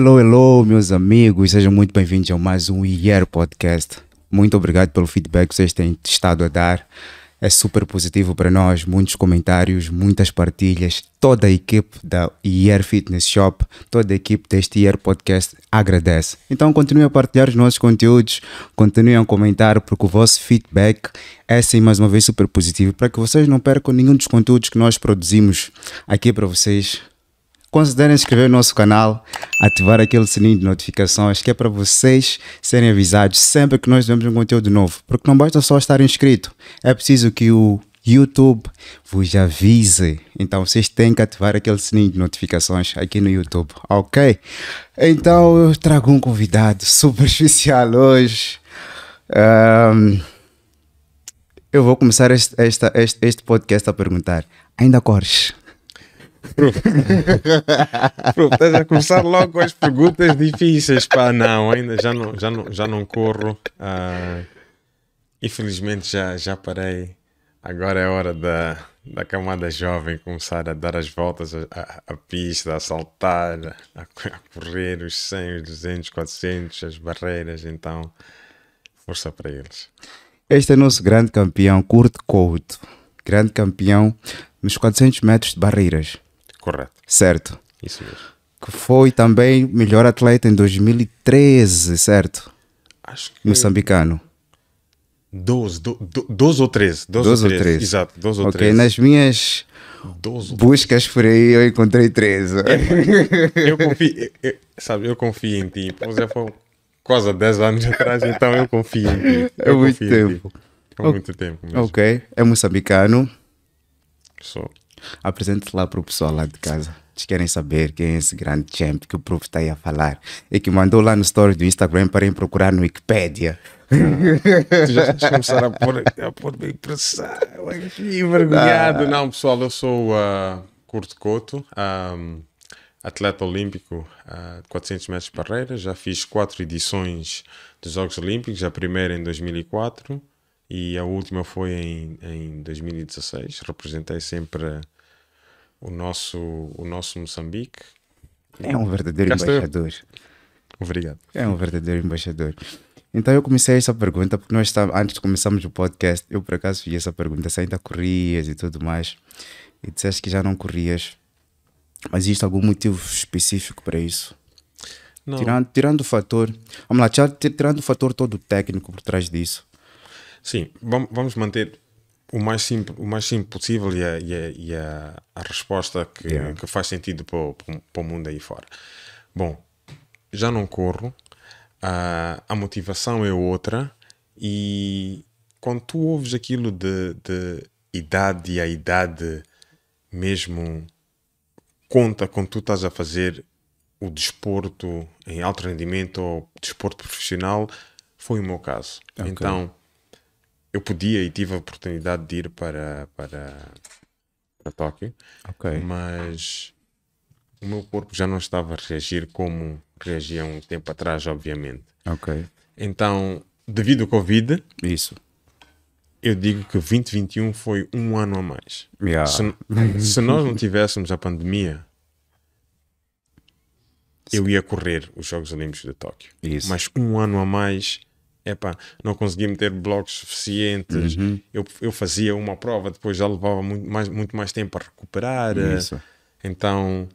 hello, hello, meus amigos. Sejam muito bem-vindos a mais um Year Podcast. Muito obrigado pelo feedback que vocês têm estado a dar. É super positivo para nós. Muitos comentários, muitas partilhas. Toda a equipe da Year Fitness Shop, toda a equipe deste Year Podcast agradece. Então, continuem a partilhar os nossos conteúdos, continuem a comentar, porque o vosso feedback é, sim, mais uma vez, super positivo para que vocês não percam nenhum dos conteúdos que nós produzimos aqui para vocês Considerem inscrever no nosso canal, ativar aquele sininho de notificações que é para vocês serem avisados sempre que nós vemos um conteúdo novo. Porque não basta só estar inscrito, é preciso que o YouTube vos avise. Então vocês têm que ativar aquele sininho de notificações aqui no YouTube, ok? Então eu trago um convidado super especial hoje. Um, eu vou começar este, este, este podcast a perguntar: ainda corres? Pronto, estás a começar logo com as perguntas difíceis. Pá, não, ainda já não, já não, já não corro. Ah, infelizmente já, já parei. Agora é hora da, da camada jovem começar a dar as voltas à pista, a saltar, a, a, correr os 100, os 200, 400, as barreiras. Então, força para eles. Este é nosso grande campeão, Kurt Couto. Grande campeão nos 400 metros de barreiras. Correto. Certo. Isso mesmo. Que foi também melhor atleta em 2013, certo? Acho que. Moçambicano. 12, 12, ou 13. 12, ou 13. Exato, 12 ou 13. Ok, nas minhas 12 buscas por aí eu encontrei 13. É, eu confio, eu, sabe, eu confio em ti. Você foi quase há 10 anos atrás, então eu confio em ti. É eu é muito tempo. Há muito tempo mesmo. Ok, é moçambicano. Sou. Apresente lá para o pessoal lá de casa. Eles querem saber quem é esse grande champ que o prof está aí a falar. E que mandou lá no story do Instagram para ir procurar no Wikipedia. tu já começaram a começar a pôr, a pôr bem pressão aqui, envergonhado. Ah. Não, pessoal, eu sou uh, ah, Curto Couto, um, ah, atleta olímpico uh, de 400 metros de barreira. Já fiz quatro edições dos Jogos Olímpicos, a primeira em 2004 e a última foi em, em 2016. Representei sempre o nosso, o nosso Moçambique. É um verdadeiro embaixador. Obrigado. É um verdadeiro embaixador. Então eu comecei essa pergunta porque nós estávamos, antes de começarmos o podcast, eu por acaso fiz essa pergunta se ainda corrias e tudo mais. E disseste que já não corrias. Mas existe algum motivo específico para isso? Não. Tirando, tirando o fator, vamos lá, tirando o fator todo técnico por trás disso. Sim, vamos manter o mais simples, o mais simples possível e a, e a, e a, a resposta que, yeah. que, faz sentido para o, para o mundo aí fora. Bom, já não corro, a, ah, a motivação é outra e quando tu ouves aquilo de, de idade a idade mesmo conta quando tu estás a fazer o desporto em alto rendimento ou desporto profissional, foi o meu caso. Okay. Então eu podia e tive a oportunidade de ir para, para, para Tóquio, okay. mas o meu corpo já não estava a reagir como reagia um tempo atrás, obviamente. Ok. Então, devido ao Covid, isso. Eu digo que 2021 foi um ano a mais. Yeah. Se, se nós não tivéssemos a pandemia, eu ia correr os Jogos Olímpicos de Tóquio. Isso. Mas um ano a mais epá, não consegui meter blocos suficientes. Uhum. Eu, eu fazia uma prova, depois já levava muito mais, muito mais tempo a recuperar. Isso. Então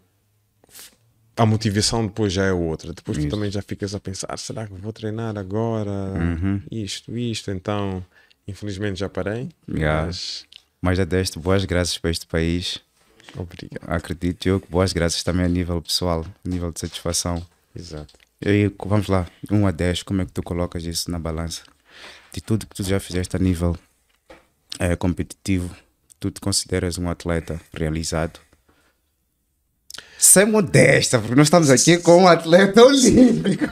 a motivação depois já é outra. Depois Isso. tu também já ficas a pensar: será que vou treinar agora? Uhum. Isto, isto. Então, infelizmente já parei. Yeah. Mas... mas já deste boas graças para este país. Obrigado. Acredito eu que boas graças também a nível pessoal, a nível de satisfação. Exato. E vamos lá, 1 a 10, como é que tu colocas isso na balança? De tudo que tu já fizeste a nível é, competitivo, tu te consideras um atleta realizado? Sem modesta, porque nós estamos aqui com um atleta olímpico.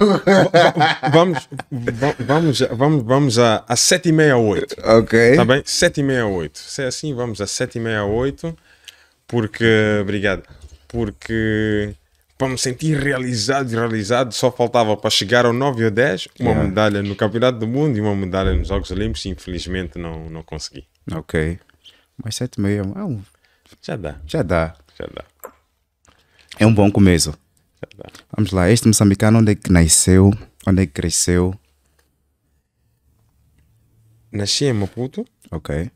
Vamos, vamos, vamos, vamos a, a 768. Ok. Tá bem? 68. Se é assim, vamos a 68, Porque. Obrigado. Porque para me sentir realizado e realizado, só faltava para chegar ao 9 ou 10 uma yeah. medalha no Campeonato do Mundo e uma medalha nos Jogos Olímpicos. Infelizmente não, não consegui. Ok. Mas 7 é um. Já dá. Já dá. Já dá. É um bom começo. Já dá. Vamos lá. Este moçambicano, onde é que nasceu? Onde é que cresceu? Nasci em Maputo. Ok.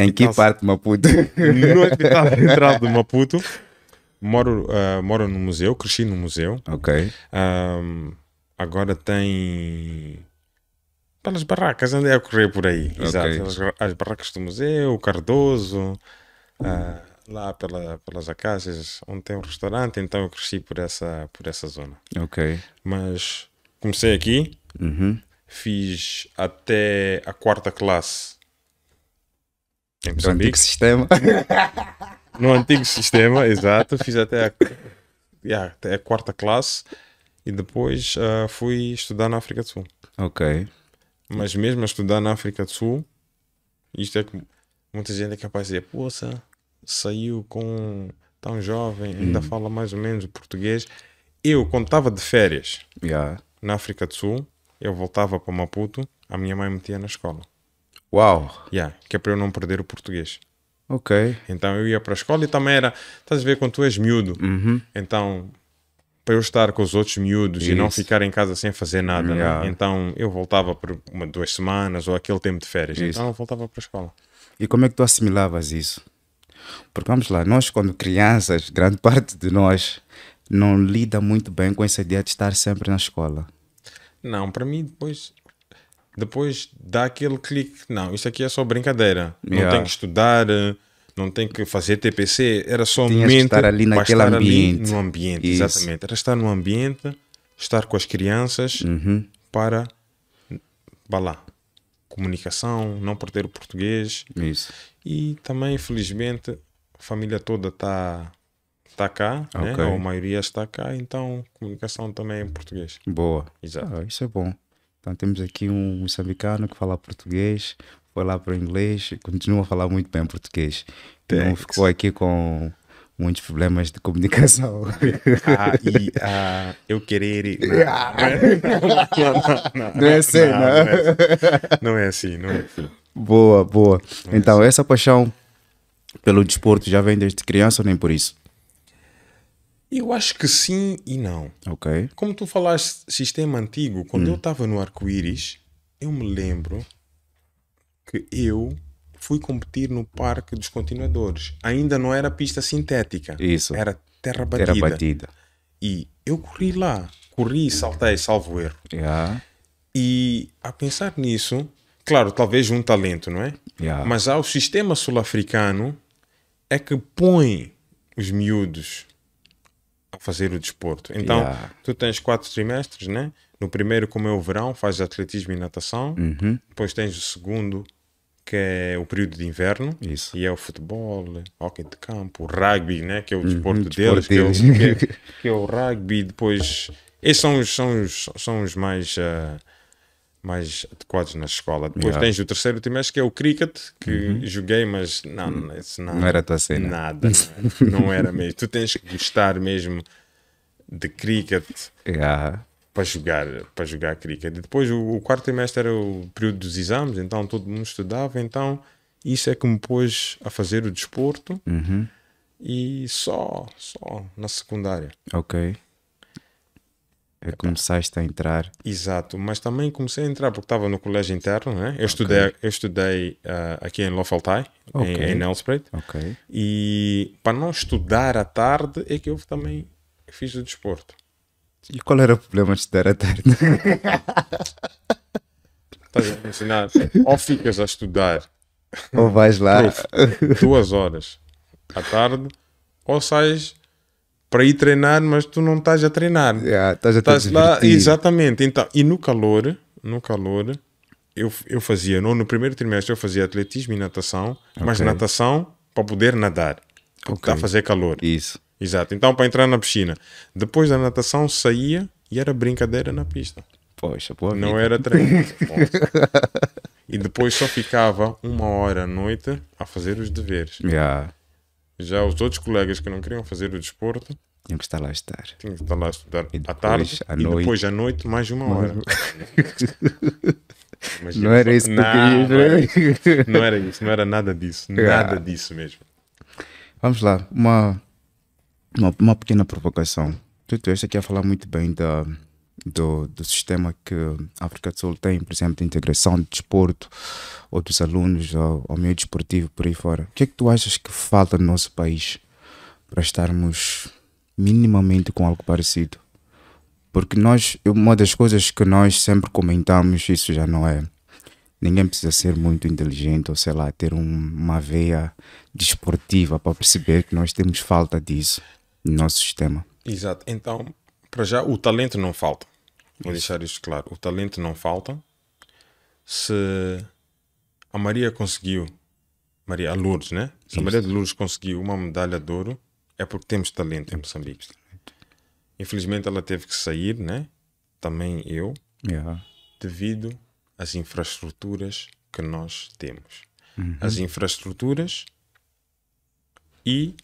Em que parte de Maputo? No Hospital Central de Maputo moro, uh, moro no museu, cresci no museu. Ok. Um, agora tem. Pelas barracas, andei a correr por aí. Okay. Exato. As, as, barracas do museu, Cardoso, uh, lá pela, pelas acácias, onde tem um restaurante, então eu cresci por essa, por essa zona. Ok. Mas comecei aqui, uhum. fiz até a quarta classe. Em grande sistema. No antigo sistema, exato. Fiz até a, yeah, até a quarta classe e depois uh, fui estudar na África do Sul. Ok. Mas mesmo a estudar na África do Sul, isto é que muita gente é capaz de dizer, poça, saiu com tão jovem, ainda hum. fala mais ou menos português. Eu, quando estava de férias yeah. na África do Sul, eu voltava para Maputo, a minha mãe metia na escola. Uau! Yeah, que é para eu não perder o português. Ok. Então eu ia para a escola e também era. Estás a ver quando tu és miúdo. Uhum. Então, para eu estar com os outros miúdos Isso. e não ficar em casa sem fazer nada, né? yeah. né? então eu voltava por uma, duas semanas ou aquele tempo de férias. Isso. Então eu voltava para a escola. E como é que tu assimilavas isso? Porque vamos lá, nós quando crianças, grande parte de nós não lida muito bem com essa ideia de estar sempre na escola. Não, para mim depois depois dá aquele clique. Não, isso aqui é só brincadeira. Yeah. Não tem que estudar, não tem que fazer TPC. Era somente estar ali naquele estar ambiente. Ali no ambiente, exatamente. Era estar no ambiente, estar com as crianças uhum. para. Vá lá. Comunicação, não perder o português. Isso. E também, infelizmente, a família toda está está cá, né? okay. né? a maioria está cá, então comunicação também é em português. Boa. Exato. Ah, isso é bom. Então, temos aqui um moçambicano que fala português, foi lá para o inglês, continua a falar muito bem português. Thanks. Não ficou aqui com muitos problemas de comunicação. Ah, e ah, eu querer. Ah. Não, não, não, não é assim, não, é assim. não é assim, não é assim. Boa, boa. É então, assim. essa paixão pelo desporto já vem desde criança ou nem por isso? Eu acho que sim e não. Ok. Como tu falaste sistema antigo, quando hum. eu estava no arco-íris, eu me lembro que eu fui competir no Parque dos Continuadores. Ainda não era pista sintética. Isso. Era terra batida. Terra batida. E eu corri lá. Corri e saltei, salvo erro. Yeah. E a pensar nisso, claro, talvez um talento, não é? Yeah. Mas há o sistema sul-africano é que põe os miúdos a fazer o desporto. Então, yeah. tu tens quatro trimestres, né? No primeiro, como é o verão, fazes atletismo e natação. Uhum. Depois tens o segundo, que é o período de inverno. Isso. E é o futebol, hockey de campo, o rugby, né? Que é o uhum, desporto, uhum, deles, deles. Que, é o, que, é, que, é, o rugby. Depois, esses são os, são os, são os mais... Uh, mais adequados na escola. Depois yeah. tens o terceiro trimestre que é o cricket, que uhum. joguei, mas não, isso uhum. não, não era tua cena. Nada, é? não era mesmo. Tu tens que gostar mesmo de cricket yeah. para jogar, para jogar cricket. E depois o, o, quarto trimestre era o período dos exames, então todo mundo estudava, então isso é que me pôs a fazer o desporto uhum. e só, só na secundária. Ok. É Epá. começaste a entrar. Exato, mas também comecei a entrar porque estava no colégio interno, né? Eu okay. estudei, eu estudei uh, aqui em Lofaltai, okay. em, em E para não estudar à tarde é que eu também fiz o desporto. E qual era o problema de estudar à tarde? Estás a ensinar, ou ficas a estudar, ou vais lá duas horas à tarde, ou sais para ir treinar, mas tu não estás a treinar. Yeah, estás a estás lá, Exatamente. Então, e no calor, no calor, eu, eu fazia, no, no primeiro trimestre eu fazia atletismo e natação, okay. mas natação para poder nadar, porque okay. está a fazer calor. Isso. Exato. Então, para entrar na piscina. Depois da natação, saía e era brincadeira na pista. Poxa, boa Não vida. era treino. e depois só ficava uma hora à noite a fazer os deveres. Yeah. Já os outros colegas que não queriam fazer o desporto tinham que estar lá a estar. Tinham que estar lá a estudar e depois, à tarde à e noite. depois à noite mais uma hora. não era isso não, querias, não, era isso. não era isso, não era nada disso, nada ah. disso mesmo. Vamos lá, uma, uma, uma pequena provocação. Tu, tu, esta aqui a falar muito bem da, do, do sistema que a África do Sul tem, por exemplo, de integração de desporto ou dos alunos ao, ao meio desportivo por aí fora. O que é que tu achas que falta no nosso país para estarmos minimamente com algo parecido? Porque nós, uma das coisas que nós sempre comentamos, isso já não é ninguém precisa ser muito inteligente ou sei lá ter um, uma veia desportiva para perceber que nós temos falta disso no nosso sistema. Exato. Então, para já o talento não falta. Vou deixar isso claro. O talento não falta. Se a Maria conseguiu, Maria a Lourdes, né? Se isso. a Maria de Lourdes conseguiu uma medalha de ouro, é porque temos talento em Moçambique. Infelizmente ela teve que sair, né? Também eu, yeah. devido às infraestruturas que nós temos. Uhum. As infraestruturas e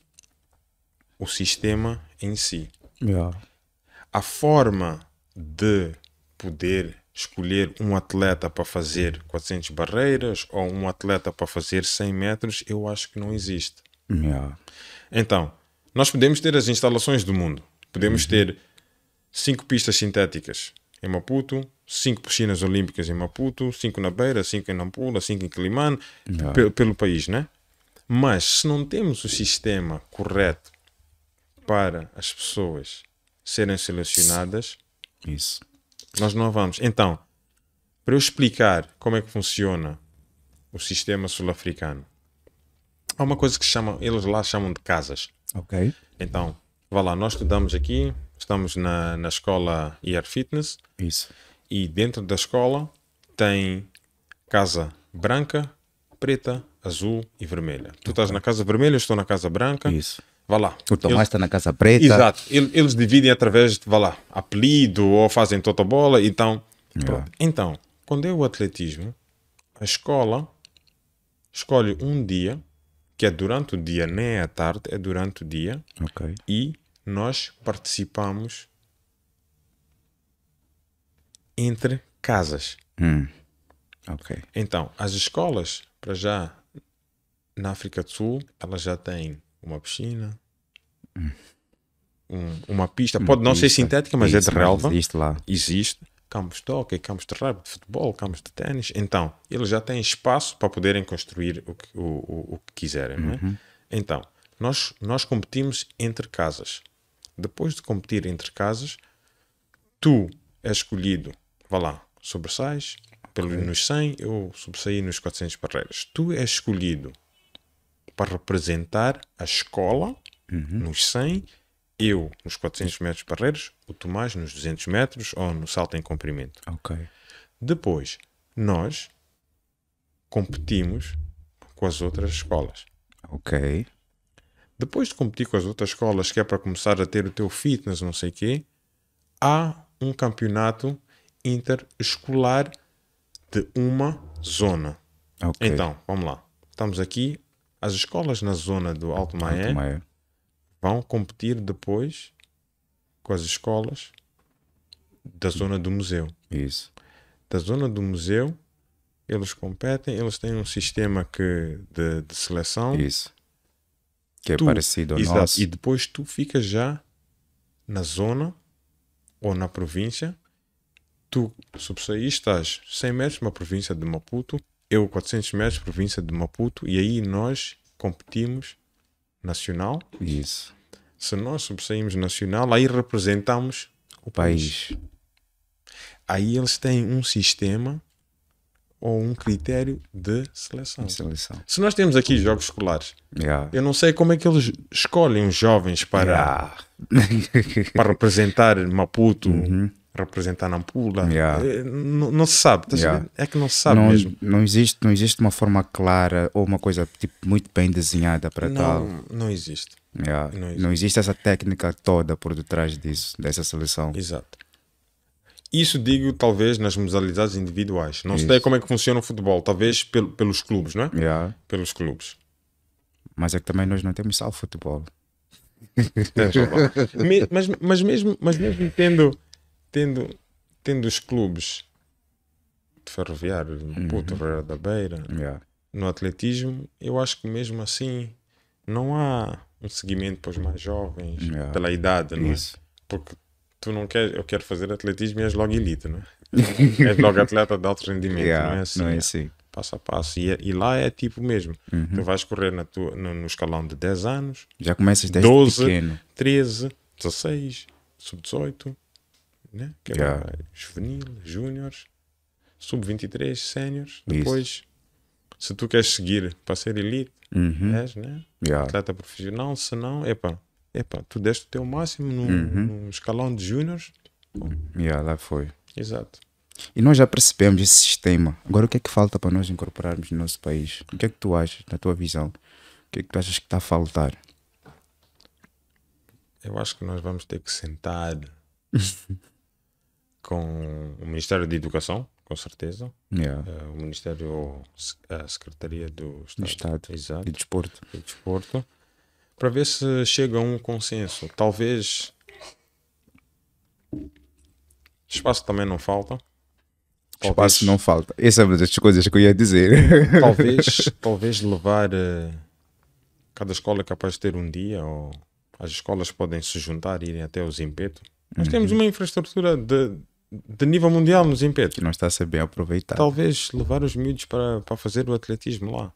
o sistema em si. Yeah. A forma de poder escolher um atleta para fazer 400 barreiras ou um atleta para fazer 100 metros, eu acho que não existe. Yeah. Então, nós podemos ter as instalações do mundo. Podemos uhum. ter cinco pistas sintéticas em Maputo, cinco piscinas olímpicas em Maputo, cinco na Beira, cinco em Nampula, cinco em Quilimane, yeah. pelo país, né? Mas se não temos o sistema correto para as pessoas serem selecionadas, isso. Nós não vamos. Então, para eu explicar como é que funciona o sistema sul-africano, há uma coisa que chamam, eles lá chamam de casas. Ok. Então, vá lá, nós estudamos aqui, estamos na, na escola IR Fitness. Isso. E dentro da escola tem casa branca, preta, azul e vermelha. Tu okay. estás na casa vermelha, eu estou na casa branca. Isso vá lá. O Tomás eles, está na Casa Preta. Exato. Eles dividem através de, vá lá, apelido ou fazem toda Então, yeah. É. então, quando é o atletismo, a escola escolhe um dia, que é durante o dia, nem é à tarde, é durante o dia. Okay. E nós participamos entre casas. Hum. Ok. Então, as escolas, para já, na África do Sul, elas já têm uma piscina, hum. um, uma pista, pode não ser sintética, mas Isso, é de relva. Existe lá. Existe. Campos de hockey, campos de rugby, de futebol, campos de ténis. Então, eles já têm espaço para poderem construir o que, o, o, o que quiserem. Uhum. Não é? Uhum. Então, nós, nós competimos entre casas. Depois de competir entre casas, tu é escolhido, vá lá, sobressais, okay. nos 100, eu sobressaí nos 400 barreiras. Tu és escolhido para representar a escola uhum. nos 100, eu nos 400 metros barreiros, o Tomás nos 200 metros ou no salto em comprimento. Ok. Depois, nós competimos com as outras escolas. Ok. Depois de competir com as outras escolas, que é para começar a ter o teu fitness, não sei o quê, há um campeonato interescolar de uma zona. Okay. Então, vamos lá. Estamos aqui as escolas na zona do Alto Maé, Alto vão competir depois com as escolas da zona do museu. Isso. Da zona do museu, eles competem, eles têm um sistema que, de, de seleção. Isso. Que é tu, é parecido ao exato, nosso. E depois tu ficas já na zona ou na província. Tu estás 100 metros de uma província de Maputo eu 400 metros, província de Maputo, e aí nós competimos nacional. Isso. Se nós sobressaímos nacional, aí representamos o país. país. Aí eles têm um sistema ou um critério de seleção. seleção. Se nós temos aqui jogos escolares, yeah. eu não sei como é que eles escolhem os jovens para, yeah. para representar Maputo. Uhum representar na Yeah. Eh, não, não, se sabe, yeah. é que não se sabe não, mesmo. Não existe, não existe uma forma clara ou uma coisa tipo, muito bem desenhada para não, tal. Não existe. Yeah. não existe. Não existe essa técnica toda por detrás disso, dessa seleção. Exato. Isso digo talvez nas modalidades individuais. Não sei como é que funciona o futebol, talvez pel, pelos clubes, não é? Yeah. Pelos clubes. Mas é que também nós não temos sal futebol. mas, mas, mesmo, mas mesmo tendo tendo, tendo os clubes de ferroviário, no uhum. Porto, da Beira, yeah. no atletismo, eu acho que mesmo assim não há um seguimento para os mais jovens, yeah. pela idade, não é? Porque tu não queres, eu quero fazer atletismo e és logo elite, não é? és logo atleta de alto rendimento, yeah, não é assim? Não é, é assim. É? Passo a passo. E, é, e, lá é tipo mesmo. Uhum. Tu vais correr na tua, no, no, escalão de 10 anos. Já começas desde 12, pequeno. 13, 16, sub-18, né? que é yeah. juvenil, júniores, sub-23, séniores, depois se tu queres seguir para ser elite, uhum. és, né? Yeah. Atleta profissional, se não, epa, para tu deste o teu máximo no, uhum. escalão de júniores. Yeah, lá foi. Exato. E nós já percebemos esse sistema. Agora, o que é que falta para nós incorporarmos no nosso país? O que é que tu achas, na tua visão? O que é que tu achas que está a faltar? Eu acho que nós vamos ter que sentar com o Ministério da Educação, com certeza. Yeah. Uh, o Ministério, a Secretaria do Estado, Estado. Exato. e Desporto. E Desporto. Para ver se chega a um consenso. Talvez. Espaço também não falta. Talvez... Espaço não falta. Essa é uma das coisas que eu ia dizer. Talvez, talvez levar. Uh... Cada escola é capaz de ter um dia, ou as escolas podem se juntar e irem até o Zimpeto. Nós uhum. temos uma infraestrutura de, de nível mundial nos impede. Que não está a saber aproveitar. Talvez levar os miúdos para, para fazer o atletismo lá.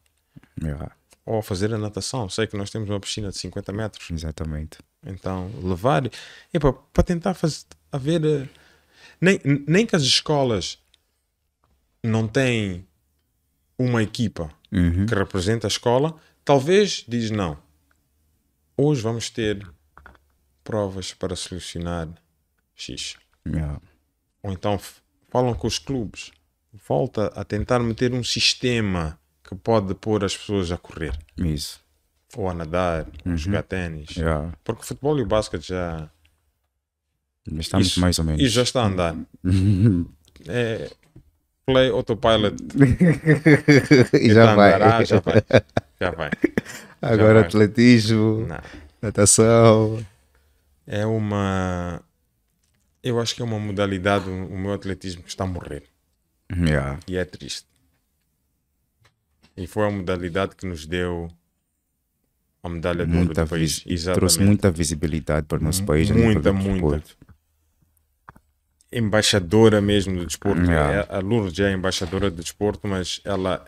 Yeah. É Ou fazer a natação. Sei que nós temos uma piscina de 50 metros. Exatamente. Então, levar. E, pá, para tentar fazer. Haver. Eh, nem, nem que as escolas não têm uma equipa uhum. que representa a escola, talvez diz não. Hoje vamos ter provas para solucionar X. Yeah. É ou então falam com os clubes, volta a tentar meter um sistema que pode pôr as pessoas a correr. Isso. Ou a nadar, uhum. a jogar ténis. Yeah. Porque o futebol e o basquete já. Mas estamos isso, mais ou menos. E já está a andar. é, play autopilot. e já, vai. Andar, ah, já vai. Já vai. Agora já vai. atletismo, Não. natação. É uma eu acho que é uma modalidade, o meu atletismo que está a morrer. Yeah. E é triste. E foi a modalidade que nos deu a medalha de muita ouro do país. Exatamente. Trouxe muita visibilidade para o nosso país. Muita, muita. Embaixadora mesmo do desporto. Yeah. É, a Lourdes é embaixadora do desporto, mas ela,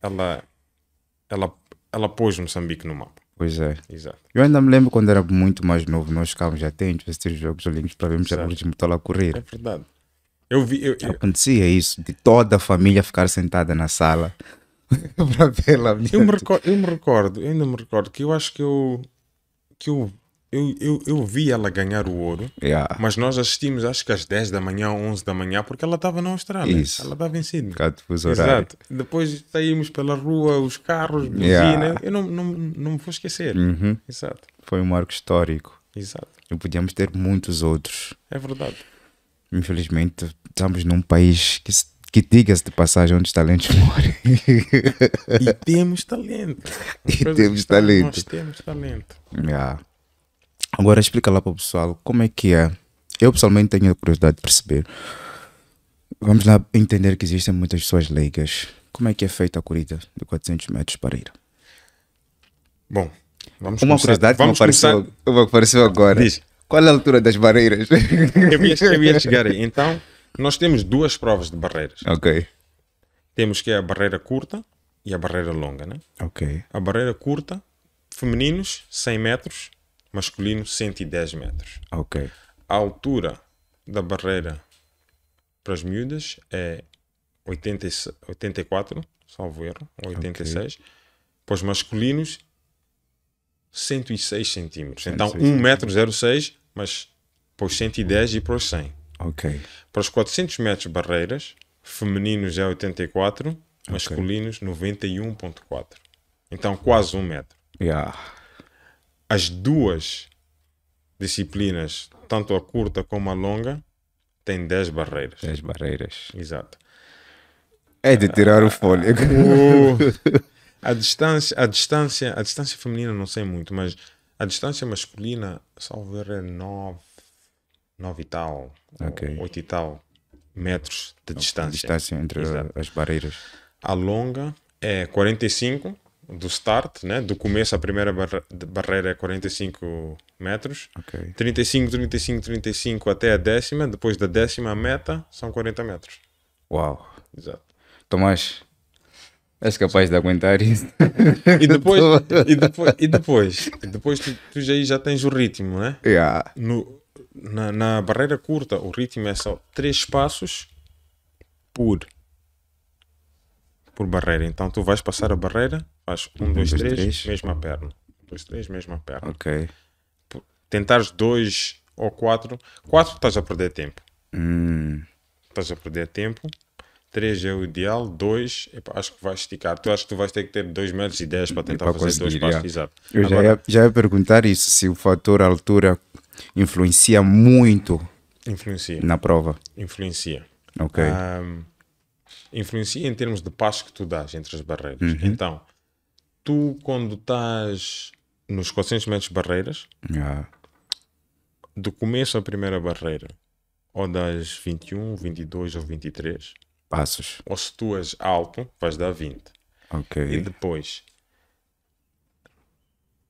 ela, ela, ela pôs Moçambique no mapa. Pois é. Exato. Eu ainda me lembro quando era muito mais novo, nós ficávamos atentos a assistir jogos olímpicos para vermos o ritmo estar a correr. É verdade. Eu vi. Eu, eu... Acontecia isso, de toda a família ficar sentada na sala para ver lá. Eu me, recordo, eu me recordo, eu ainda me recordo que eu acho que eu. que eu eu, eu, eu vi ela ganhar o ouro, yeah. mas nós assistimos acho que às 10 da manhã, 11 da manhã, porque ela estava na Austrália. Isso. Ela estava em Sydney. Exato. Depois saímos pela rua, os carros, buzina. Yeah. Eu não, não, não me vou esquecer. Uhum. Exato. Foi um marco histórico. Exato. E podíamos ter muitos outros. É verdade. Infelizmente, estamos num país que, que diga-se de passagem onde os talentos morrem e temos talento. E temos talento. Nós temos talento. Yeah. Agora explica lá para o pessoal como é que é. Eu pessoalmente tenho a curiosidade de perceber. Vamos lá entender que existem muitas pessoas leigas. Como é que é feita a corrida de 400 metros para ir? Bom, vamos Uma começar. curiosidade vamos que me apareceu, começar... apareceu agora. Diz. Qual é a altura das barreiras? Eu ia, eu ia chegar aí. Então, nós temos duas provas de barreiras. Ok. Temos que é a barreira curta e a barreira longa, né? Ok. A barreira curta, femininos, 100 metros, masculino 110 metros. Ok. A altura da barreira para as miúdas é 80, 84, salvo erro, ou 86. Então, okay. Para os masculinos, 106 centímetros. Então, 1,06m, mas para os 110 e para os 100. Ok. Para os 400 metros barreiras, femininos é 84, masculinos okay. 91,4. Então, quase um metro. Yeah as duas disciplinas, tanto a curta como a longa, têm 10 barreiras. 10 barreiras. Exato. É de tirar o fôlego. O, a, distância, a, distância, a distância feminina não sei muito, mas a distância masculina, salvo erro, é 9, e tal, okay. 8 e tal metros de distância. A distância entre Exato. as barreiras. A longa é 45 do start, né? do começo à primeira barra, barreira é 45 metros, okay. 35, 35, 35 até a décima, depois da décima meta são 40 metros. Uau! Exato. Tomás, És capaz de aguentar isso. E depois, e depois, e depois, e depois tu, tu já, já tens o ritmo, né? Yeah. No, na, na barreira curta, o ritmo é só 3 passos por por barreira. Então tu vais passar a barreira, faz um, um dois, três, mesma perna. Um, dois, três, mesma perna. Ok. Por tentares dois ou quatro, quatro estás a perder tempo. Hum. Estás a perder tempo. Três é o ideal, dois, acho que vai esticar. Tu acho que tu vais ter que ter dois metros e dez para tentar fazer dois passos. Exato. Eu já, ia, perguntar isso, se o fator altura influencia muito influencia. na prova. Influencia. Ok influencia em termos de passo que tu dás entre as barreiras. Uhum. Então, tu quando estás nos 400 metros de barreiras, yeah. do começo à primeira barreira, ou das 21, 22 ou 23 passos, ou se tu és alto, vais dar 20. Ok. E depois,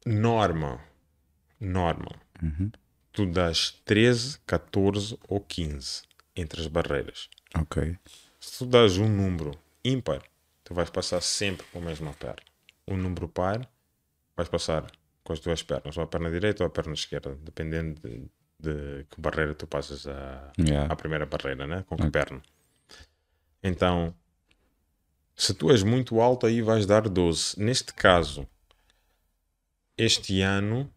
norma, norma, uhum. tu dás 13, 14 ou 15 entre as barreiras. Ok se tu dás um número ímpar, tu vais passar sempre com a mesma perna. Um número par, vais passar com as duas pernas, ou a perna direita ou a perna esquerda, dependendo de, de que barreira tu passas a, yeah. à primeira barreira, né? com que okay. perna. Então, se tu és muito alto, aí vais dar 12. Neste caso, este ano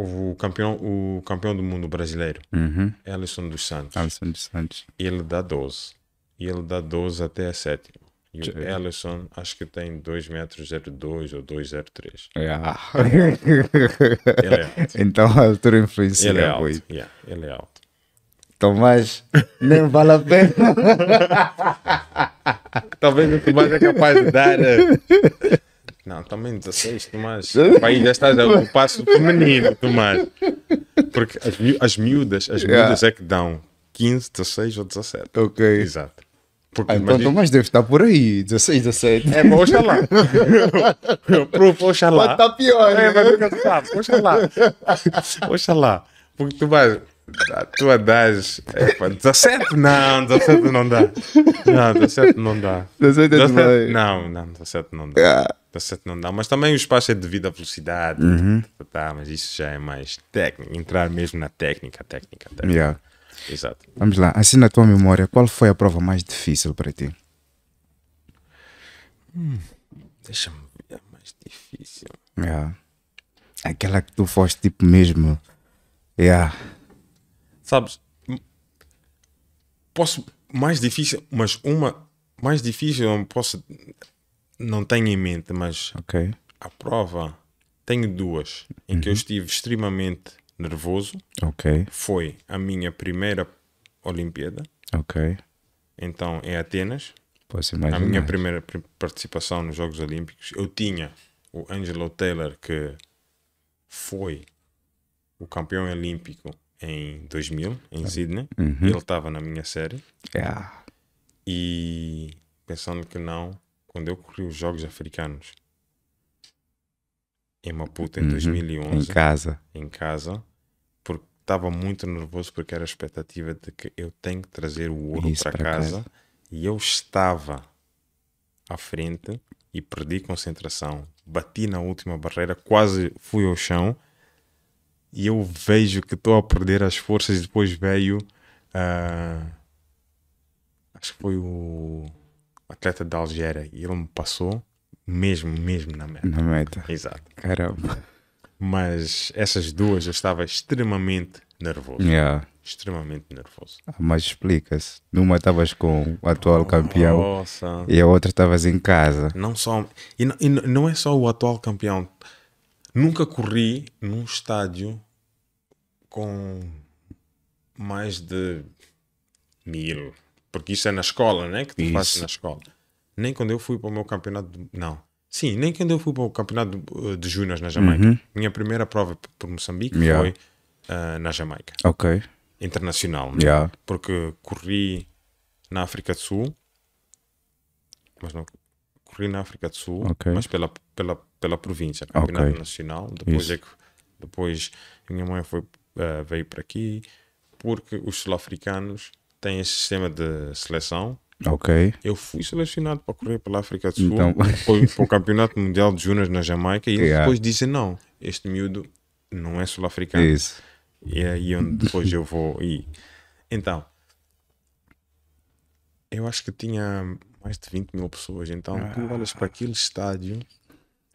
o campeão, o campeão do mundo brasileiro, uhum. Alisson dos Santos. Alisson dos Santos. Ele dá 12. E ele dá 12 até a sétima. E o Ellison acho que tem 2,02 metros ou 203. Yeah. É ele é alto. Então a altura influencia ele é alto. muito. Yeah, ele é alto. Tomás, nem vale a pena. Talvez o Tomás é capaz de dar. Né? Não, também 16, Tomás. Aí já estás a o passo feminino, Tomás. Porque as, mi as miúdas, as yeah. miúdas é que dão 15, 16 ou 17. Ok. Exato. Porque, ah, então imagina... Tomás deve estar por aí, 16, 17. É, mas oxalá. Proof, oxalá. Mas estar pior. É, mas nunca se sabe. Oxalá. Oxalá. Porque tu vais. Tu a das. É, 17? Não, 17 não dá. Não, 17 não dá. 17, 17 é não. Não, não, 17 não dá. Yeah. 17 não dá, mas também o espaço é devido à velocidade. Uhum. Tá, mas isso já é mais técnico, entrar mesmo na técnica, técnica, técnica. Yeah. Exato. Vamos lá, assim na tua memória, qual foi a prova mais difícil para ti? Hum, Deixa-me ver, a mais difícil. Yeah. Aquela que tu foste tipo mesmo. Yeah. Sabes, posso, mais difícil, mas uma mais difícil, posso não tenho em mente, mas okay. a prova tenho duas em uhum. que eu uhum. estive extremamente nervoso. Ok. Foi a minha primeira Olimpíada. Ok. Então é Atenas. Posso imaginar. A minha primeira participação nos Jogos Olímpicos. Eu tinha o Angelo Taylor que foi o campeão olímpico em 2000 em Sydney. Uhum. Ele estava na minha série. Yeah. E pensando que não, quando eu corri os Jogos Africanos em Maputo em uhum. 2011. Em casa. Em casa. Porque estava muito nervoso porque era a expectativa de que eu tenho que trazer o ouro para casa. casa. E eu estava à frente e perdi concentração. Bati na última barreira, quase fui ao chão. E eu vejo que estou a perder as forças. Depois veio. Uh, acho que foi o atleta da Algéria e ele me passou mesmo, mesmo na meta. Na meta. Exato. Caramba. Mas essas duas eu estava extremamente nervoso. Yeah. Extremamente nervoso. Ah, mas explica-se. Numa estavas com o atual campeão nossa. e a outra estavas em casa. Não só. E e não é só o atual campeão. Nunca corri num estádio com mais de mil, porque isso é na escola, né? Que tu fazes na escola. Nem quando eu fui para o meu campeonato. De, não. Sim, nem quando eu fui para o campeonato eh, de, de Júnior na uhum. Jamaica. Uhum. Minha primeira prova por Moçambique yeah. foi uh, na Jamaica. Ok. Internacional, né? Yeah. Porque corri na África do Sul, mas não. Corri na África do Sul, okay. mas pela, pela, pela província, campeonato okay. nacional. Depois é isso. é que. Depois minha mãe foi, uh, veio para aqui porque os sul-africanos tem esse sistema de seleção. Ok. Eu fui selecionado para correr pela África do Sul, então... foi para o Campeonato Mundial de Júnior na Jamaica e eles yeah. depois dizem: não, este miúdo não é sul-africano. Isso. E é aí onde depois eu vou ir. Então, eu acho que tinha mais de 20 mil pessoas. Então, ah. tu olhas para aquele estádio,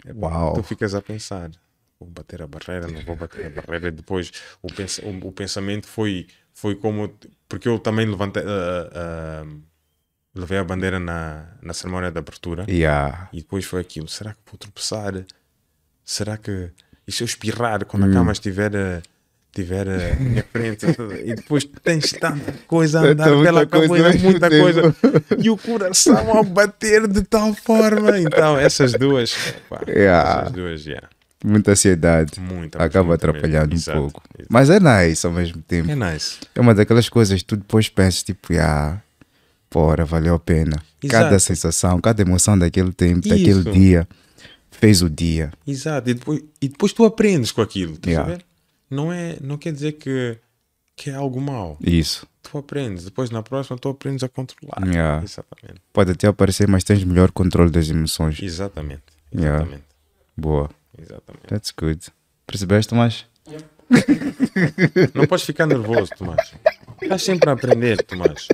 é Uau. tu ficas a pensar: vou bater a barreira, não vou bater a barreira. Depois, o, pens o, o pensamento foi: foi como. Porque eu também levantei. Uh, uh, levei a bandeira na, na cerimónia de abertura. Yeah. E depois foi aquilo. Será que vou tropeçar? Será que. E se eu espirrar quando a hum. cama estiver. A eh, tiver à minha frente e depois tens tanta coisa a andar é pela cabeça, muita tempo. coisa e o coração a bater de tal forma. Então, essas duas, pá, yeah. essas duas, yeah muita ansiedade. Muita, acaba muita atrapalhando mesmo. um exato, pouco. Exato. Mas é nice ao mesmo tempo. É nice. É uma daquelas coisas que tu depois pensas, tipo, ah, fora, valeu a pena. Exato. Cada sensação, cada emoção daquele tempo, Isso. daquele dia, fez o dia. Exato. E depois, e depois tu aprendes com aquilo, tá yeah. Não, é, não quer dizer que, que é algo mau. Isso. Tu aprendes. Depois, na próxima, tu aprendes a controlar. Yeah. Exatamente. Pode até aparecer, mas tens melhor controle das emoções. Exatamente. Exatamente. Yeah. Boa. Exatamente. That's good. Percebeste, Tomás? Yeah. Não podes ficar nervoso, Tomás. Estás sempre a aprender, Tomás.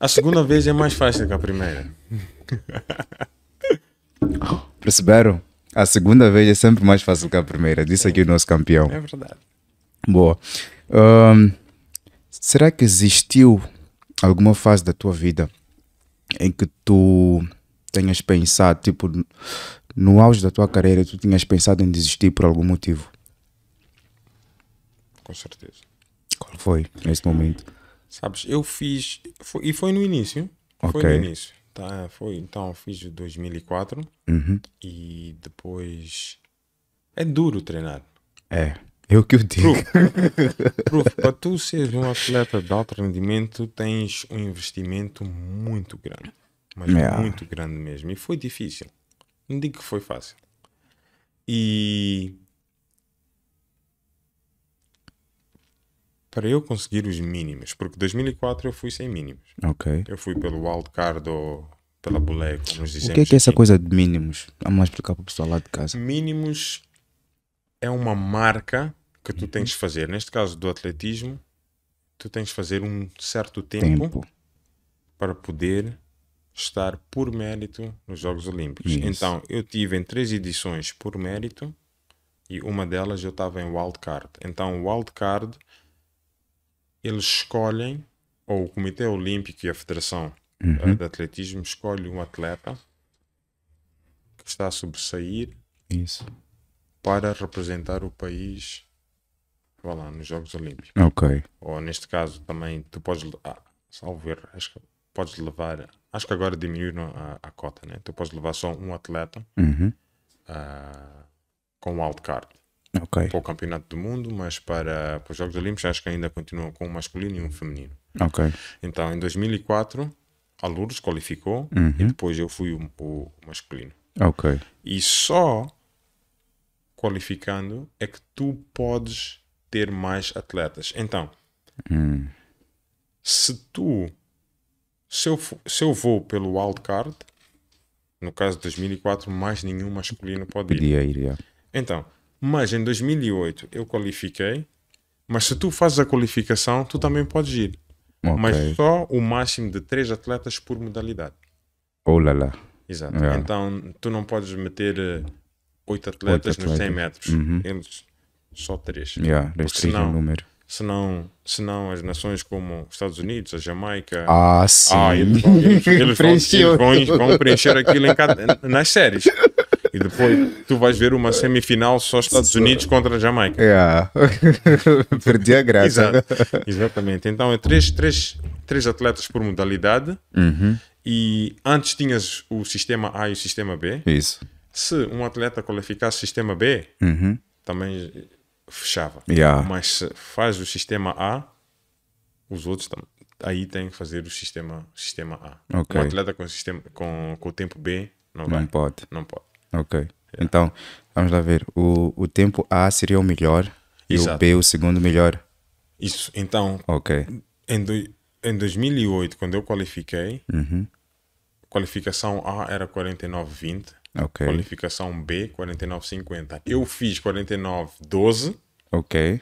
A segunda vez é mais fácil que a primeira. Perceberam? A segunda vez é sempre mais fácil que a primeira. Disse aqui o nosso campeão. É verdade. Boa. Um, será que existiu alguma fase da tua vida em que tu tenhas pensado, tipo, no auge da tua carreira, tu tinhas pensado em desistir por algum motivo? Com certeza. Qual foi nesse momento? Sabes, eu fiz. Foi, e foi no início. Okay. Foi no início. Tá, foi, então, fiz 2004 uhum. e depois. É duro treinar. É, eu que o digo. Proof, para tu seres um atleta de alto rendimento, tens um investimento muito grande. Mas yeah. muito grande mesmo. E foi difícil. Não digo que foi fácil. E para eu conseguir os mínimos, porque 2004 eu fui sem mínimos. Ok. Eu fui pelo wildcard ou pela boleia, como nos dizemos. O que é, que é essa coisa de mínimos? Vamos explicar para o pessoal lá de casa. Mínimos é uma marca que tu uhum. tens de fazer. Neste caso do atletismo, tu tens de fazer um certo tempo, tempo. para poder estar por mérito nos Jogos Olímpicos. Isso. Então, eu tive em três edições por mérito e uma delas eu estava em wildcard. Então, wildcard, eles escolhem, ou o Comitê Olímpico e a Federação eh, uhum. de Atletismo escolhe um atleta que está a sobressair Isso. para representar o país lá, nos Jogos Olímpicos. Ok. Ou neste caso também, tu podes, ah, salvo erro, acho que podes levar. Acho que agora diminuíram a, a cota, né? Tu podes levar só um atleta uhum. uh, com wildcard. Okay. Para o Campeonato do Mundo, mas para, para os Jogos Olímpicos acho que ainda continuam com um masculino e um feminino. ok Então, em 2004, a Lourdes qualificou uhum. e depois eu fui o, o masculino. ok E só qualificando é que tu podes ter mais atletas. Então, hum. se tu se eu, se eu vou pelo wildcard, no caso de 2004, mais nenhum masculino pode ir. Podia ir, yeah. Então, mas em 2008 eu qualifiquei, mas se tu fazes a qualificação, tu também podes ir. Okay. Mas só o máximo de três atletas por modalidade. Oh lá lá. Exato. Yeah. Então, tu não podes meter eh, oito atletas, atletas nos 100 metros. Uhum. Eles só três. Yeah, Porque senão, o número senão, senão as nações como os Estados Unidos, a Jamaica. Ah, sim. Ah, eles, vão, eles, eles, vão, eles vão, vão, preencher aquilo cada, nas séries. E depois tu vais ver uma semifinal só Estados Unidos contra a Jamaica. Yeah. É. Perdi a graça. Exatamente. Então é três, três, três atletas por modalidade. Uhum. E antes tinhas o sistema A e o sistema B. Isso. Se um atleta qualificasse sistema B, uhum. também fechava. Yeah. Mas se faz o sistema A, os outros aí tem que fazer o sistema, sistema A. Okay. Um atleta com, sistema, com, com o tempo B não, não vai. pode. Não pode. Ok. Yeah. Então, vamos lá ver. O, o tempo A seria o melhor e o B o segundo melhor. Isso. Então, okay. em, do, em 2008, quando eu qualifiquei, uhum. qualificação A era 49,20 Ok. Qualificação B, 49,50. Eu fiz 49,12. Ok.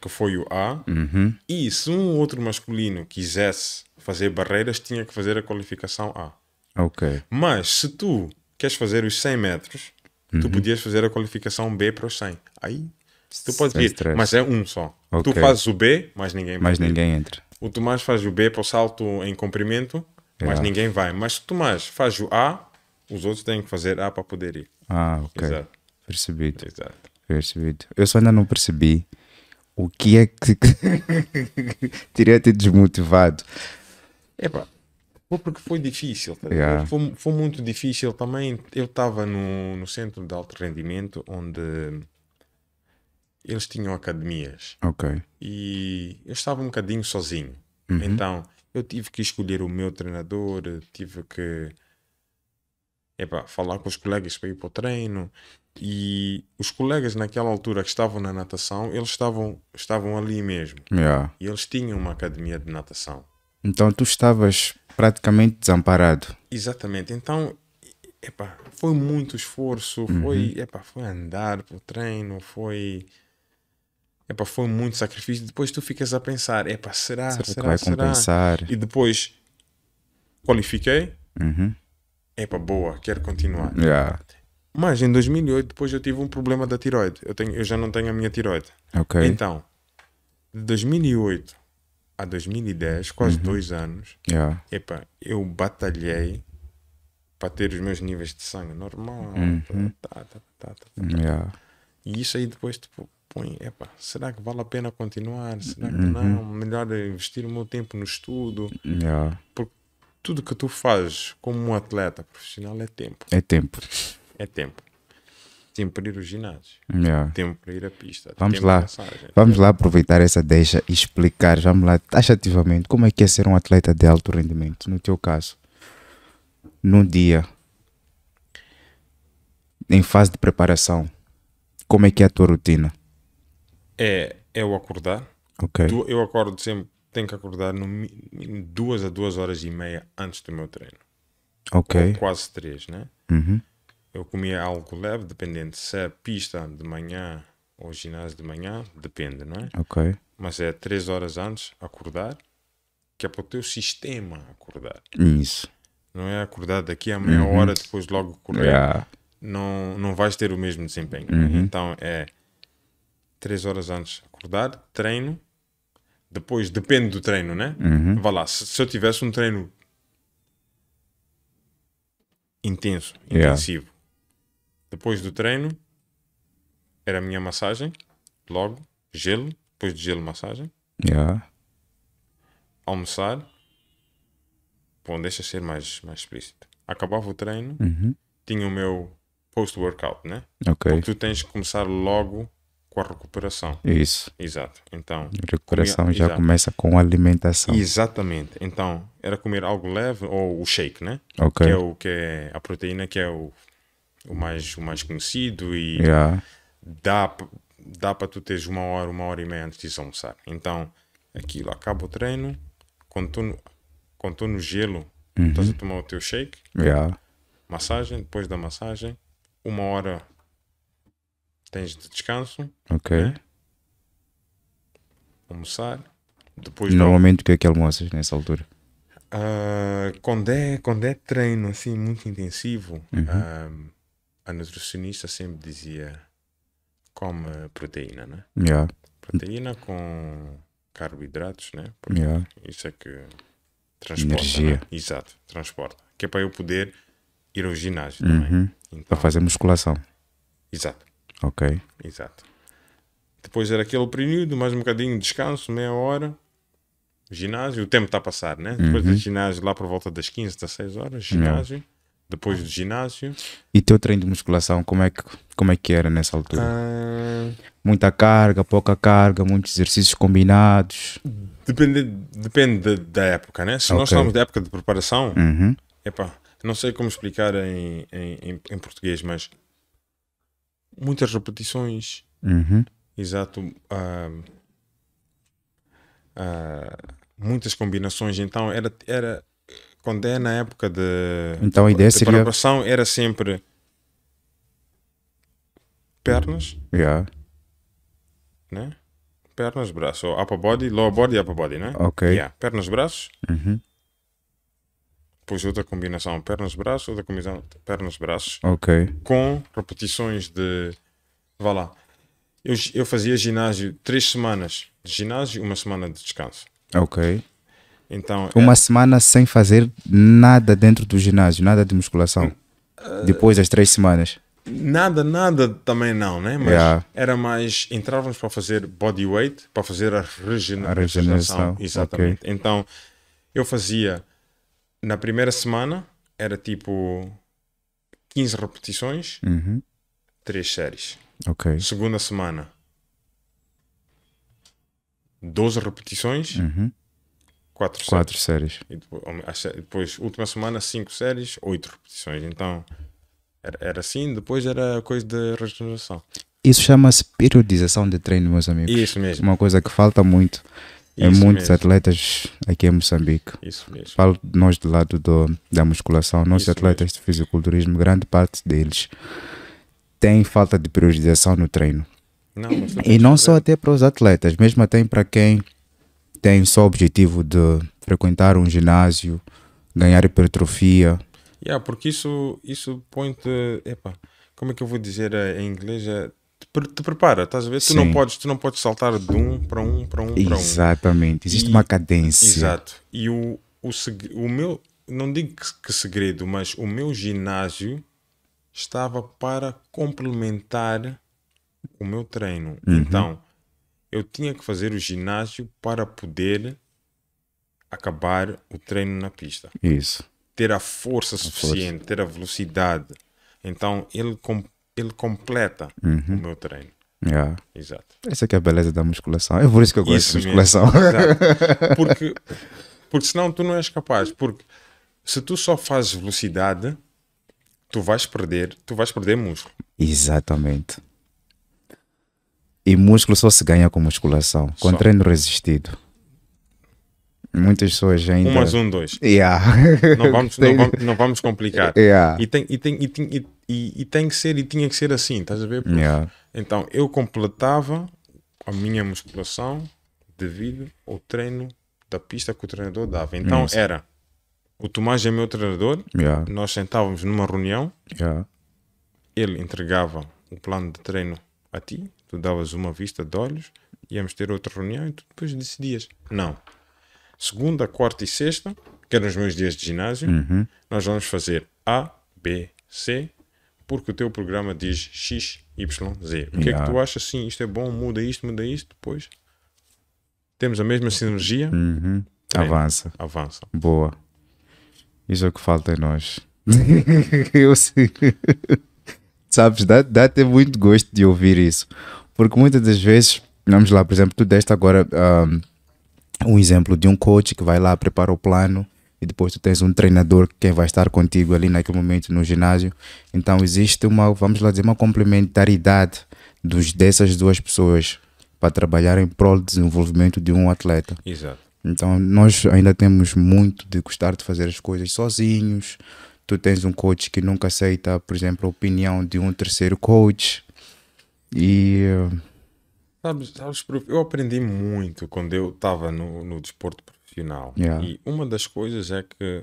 Que foi o A. Uhum. E se um outro masculino quisesse fazer barreiras, tinha que fazer a qualificação A. Ok. Mas se tu queres fazer os 100 metros, uhum. tu podias fazer a qualificação B para os 100. Aí tu podes ir, mas é um só. Okay. Tu fazes o B, mas ninguém mais ninguém entra. O Tomás faz o B para o salto em comprimento, yeah. mas ninguém vai. Mas o Tomás faz o A, os outros têm que fazer A para poder ir. Ah, ok. Exato. Percebido. Exato. Percebido. Eu só ainda não percebi o que é que teria-te desmotivado. é foi porque foi difícil. Tá? Yeah. Foi, foi, muito difícil também. Eu estava no, no centro de alto rendimento onde eles tinham academias. Ok. E eu estava um bocadinho sozinho. Uhum. Então, eu tive que escolher o meu treinador, tive que é para falar com os colegas para ir para o treino. E os colegas naquela altura que estavam na natação, eles estavam, estavam ali mesmo. Yeah. E eles tinham uma academia de natação. Então tu estavas praticamente desamparado. Exatamente. Então, epa, é foi muito esforço, foi, epa, uhum. é foi andar para o treino, foi epa, é foi muito sacrifício. Depois tu ficas a pensar, epa, será, será, será que será? vai será? compensar? E depois qualifiquei. Uhum epa, boa, quero continuar. Yeah. Mas em 2008 depois eu tive um problema da tiroide. Eu, tenho, eu já não tenho a minha tiroide. Okay. Então, de 2008 a 2010, quase uhum. dois anos, yeah. epa, eu batalhei para ter os meus níveis de sangue normal. Uhum. Tá, tá, tá, yeah. E isso aí depois tipo, põe, epa, será que vale a pena continuar? Será que uhum. não? Melhor investir o meu tempo no estudo. Yeah. Porque tudo que tu fazes como um atleta profissional é tempo. É tempo. É tempo. Tempo para ir ao ginásio. Yeah. Tempo para ir à pista. Vamos lá. vamos lá aproveitar essa deixa e explicar, vamos lá, taxativamente, como é que é ser um atleta de alto rendimento, no teu caso. Num dia, em fase de preparação, como é que é a tua rotina? É, eu é acordar. Ok. eu acordo sempre tenho que acordar no mínimo duas a duas horas e meia antes do meu treino. Ok. Ou quase três, né? Uhum. Eu comia algo leve, dependendo se é pista de manhã ou ginásio de manhã, depende, não é? Ok. Mas é três horas antes acordar, que é para o teu sistema acordar. Isso. Não é acordar daqui a meia uhum. hora, depois logo correr. Yeah. Não, não vais ter o mesmo desempenho. Uhum. Então é três horas antes acordar, treino, depois depende do treino, né? Uhum. Vá lá, se, se, eu tivesse um treino intenso, intensivo, yeah. depois do treino era a minha massagem, logo, gelo, depois de gelo, massagem. Yeah. Almoçar. Bom, deixa ser mais, mais explícito. Acabava o treino, uhum. tinha o meu post-workout, né? Ok. Porque tu tens que começar logo com a recuperação. Isso. Exato. Então, a recuperação comia, já exato. começa com alimentação. Exatamente. Então, era comer algo leve ou o shake, né? Ok. Que é o que é a proteína que é o, o mais o mais conhecido e yeah. dá dá para tu teres uma hora, uma hora e meia antes de almoçar. Então, aquilo acaba o treino, quando tu, no gelo, uhum. estás a tomar o teu shake. Yeah. Massagem, depois da massagem, uma hora tens de descanso. Ok. né? Almoçar. Depois Normalmente o que é que almoças nessa altura? Ah, quando, é, quando é treino assim muito intensivo, uhum. ah, a nutricionista sempre dizia come proteína, né? Yeah, Proteína com carboidratos, né? Porque yeah. isso é que transporta. Né? Energia. né? Exato, transporta. Que é para eu poder ir ao ginásio uhum. também. Então, Para fazer musculação. Exato. Ok. Exato. Depois era aquele período, mais um bocadinho de descanso, meia hora, ginásio, o tempo está a passar, né? Uhum. Depois do ginásio, lá por volta das 15, 16 horas, ginásio. Uhum. Depois do ginásio. E teu treino de musculação, como é que, como é que era nessa altura? Ah... Muita carga, pouca carga, muitos exercícios combinados? Depende, depende da época, né? Se okay. nós estamos da época de preparação, uhum. epá, não sei como explicar em, em, em português, mas muitas repetições. Uhum. Exato. Uh, uh, muitas combinações. Então era, era quando é na época de, então, a ideia de seria... preparação era sempre pernas. Yeah. Né? Pernas, braços Upper body, lower body, upper body, né? Ok. Yeah. Pernas, braços. Uhum. Depois outra combinação pernas-braços, outra combinação pernas-braços. Ok. Com repetições de. Vá lá. Eu, eu fazia ginásio três semanas de ginásio uma semana de descanso. Ok. Então, uma é... semana sem fazer nada dentro do ginásio, nada de musculação. Uh... Depois das três semanas. Nada, nada também não, né? Mas yeah. era mais. Entrávamos para fazer body weight, para fazer a regeneração. A regeneração. Exatamente. Okay. Então eu fazia na primeira semana era tipo 15 repetições, uhum. três séries. Ok. Segunda semana, 12 repetições, uhum. quatro, quatro séries. séries. E depois, última semana, cinco séries, oito repetições. Então, era, era assim. Depois era coisa de regeneração. Isso chama-se periodização de treino, meus amigos. Isso mesmo. Uma coisa que falta muito é isso é muitos mesmo. atletas aqui em Moçambique. Isso mesmo. Falo de nós do lado do, da musculação. Nossos Isso atletas mesmo. de fisiculturismo, grande parte deles tem falta de priorização no treino. Não, e não só até para os atletas, mesmo até para quem tem só o objetivo de frequentar um ginásio, ganhar hipertrofia. Yeah, porque isso, isso põe-te. Eh, como é que eu vou dizer eh, em inglês? É te prepara, estás a ver? Tu não, podes, tu não podes saltar de um para um para um para um. Exatamente, existe e, uma cadência. Exato. E o, o, o meu, não digo que, que segredo, mas o meu ginásio estava para complementar o meu treino. Uhum. Então, eu tinha que fazer o ginásio para poder acabar o treino na pista. Isso. Ter a força a suficiente, força. ter a velocidade. Então, ele com ele completa uhum. o meu treino. Yeah. Exato. Essa é, é a beleza da musculação. É por isso que eu gosto isso de musculação. porque, porque senão tu não és capaz. Porque se tu só fazes velocidade, tu vais perder, tu vais perder músculo. Exatamente. E músculo só se ganha com musculação, com só. treino resistido. Muitas pessoas ainda. Umas, um, dois. Yeah. Não, vamos, não, vamos, não vamos complicar. Yeah. E, tem, e, tem, e, tem, e, e, e, tem que ser, e tinha que ser assim, estás a ver? Yeah. Então, eu completava a minha musculação devido ao treino da pista que o treinador dava. Então, era o Tomás é meu treinador, yeah. nós sentávamos numa reunião, ele entregava o plano de treino a ti, tu davas uma vista de olhos, íamos ter outra reunião e tu depois decidias. Não segunda, quarta e sexta, que eram é os meus dias de ginásio, uhum. nós vamos fazer A, B, C, porque o teu programa diz X, Y, Z. O que é que tu achas assim? Isto é bom, muda isto, muda isto, depois temos a mesma sinergia. Uhum. Tá Avança. Avança. Boa. Isso é o que falta em nós. Eu sei. Sabes, dá, dá até muito gosto de ouvir isso. Porque muitas das vezes, vamos lá, por exemplo, tu deste agora. Um, ah, um exemplo de um coach que vai lá, prepara o plano e depois tu tens um treinador que vai estar contigo ali naquele momento no ginásio. Então existe uma, vamos lá dizer, uma complementaridade dos, dessas duas pessoas para trabalhar em prol do desenvolvimento de um atleta. Exato. Então nós ainda temos muito de gostar de fazer as coisas sozinhos. Tu tens um coach que nunca aceita, por exemplo, a opinião de um terceiro coach. E Sabes, sabes, eu aprendi muito quando eu estava no, no desporto profissional. Yeah. E uma das coisas é que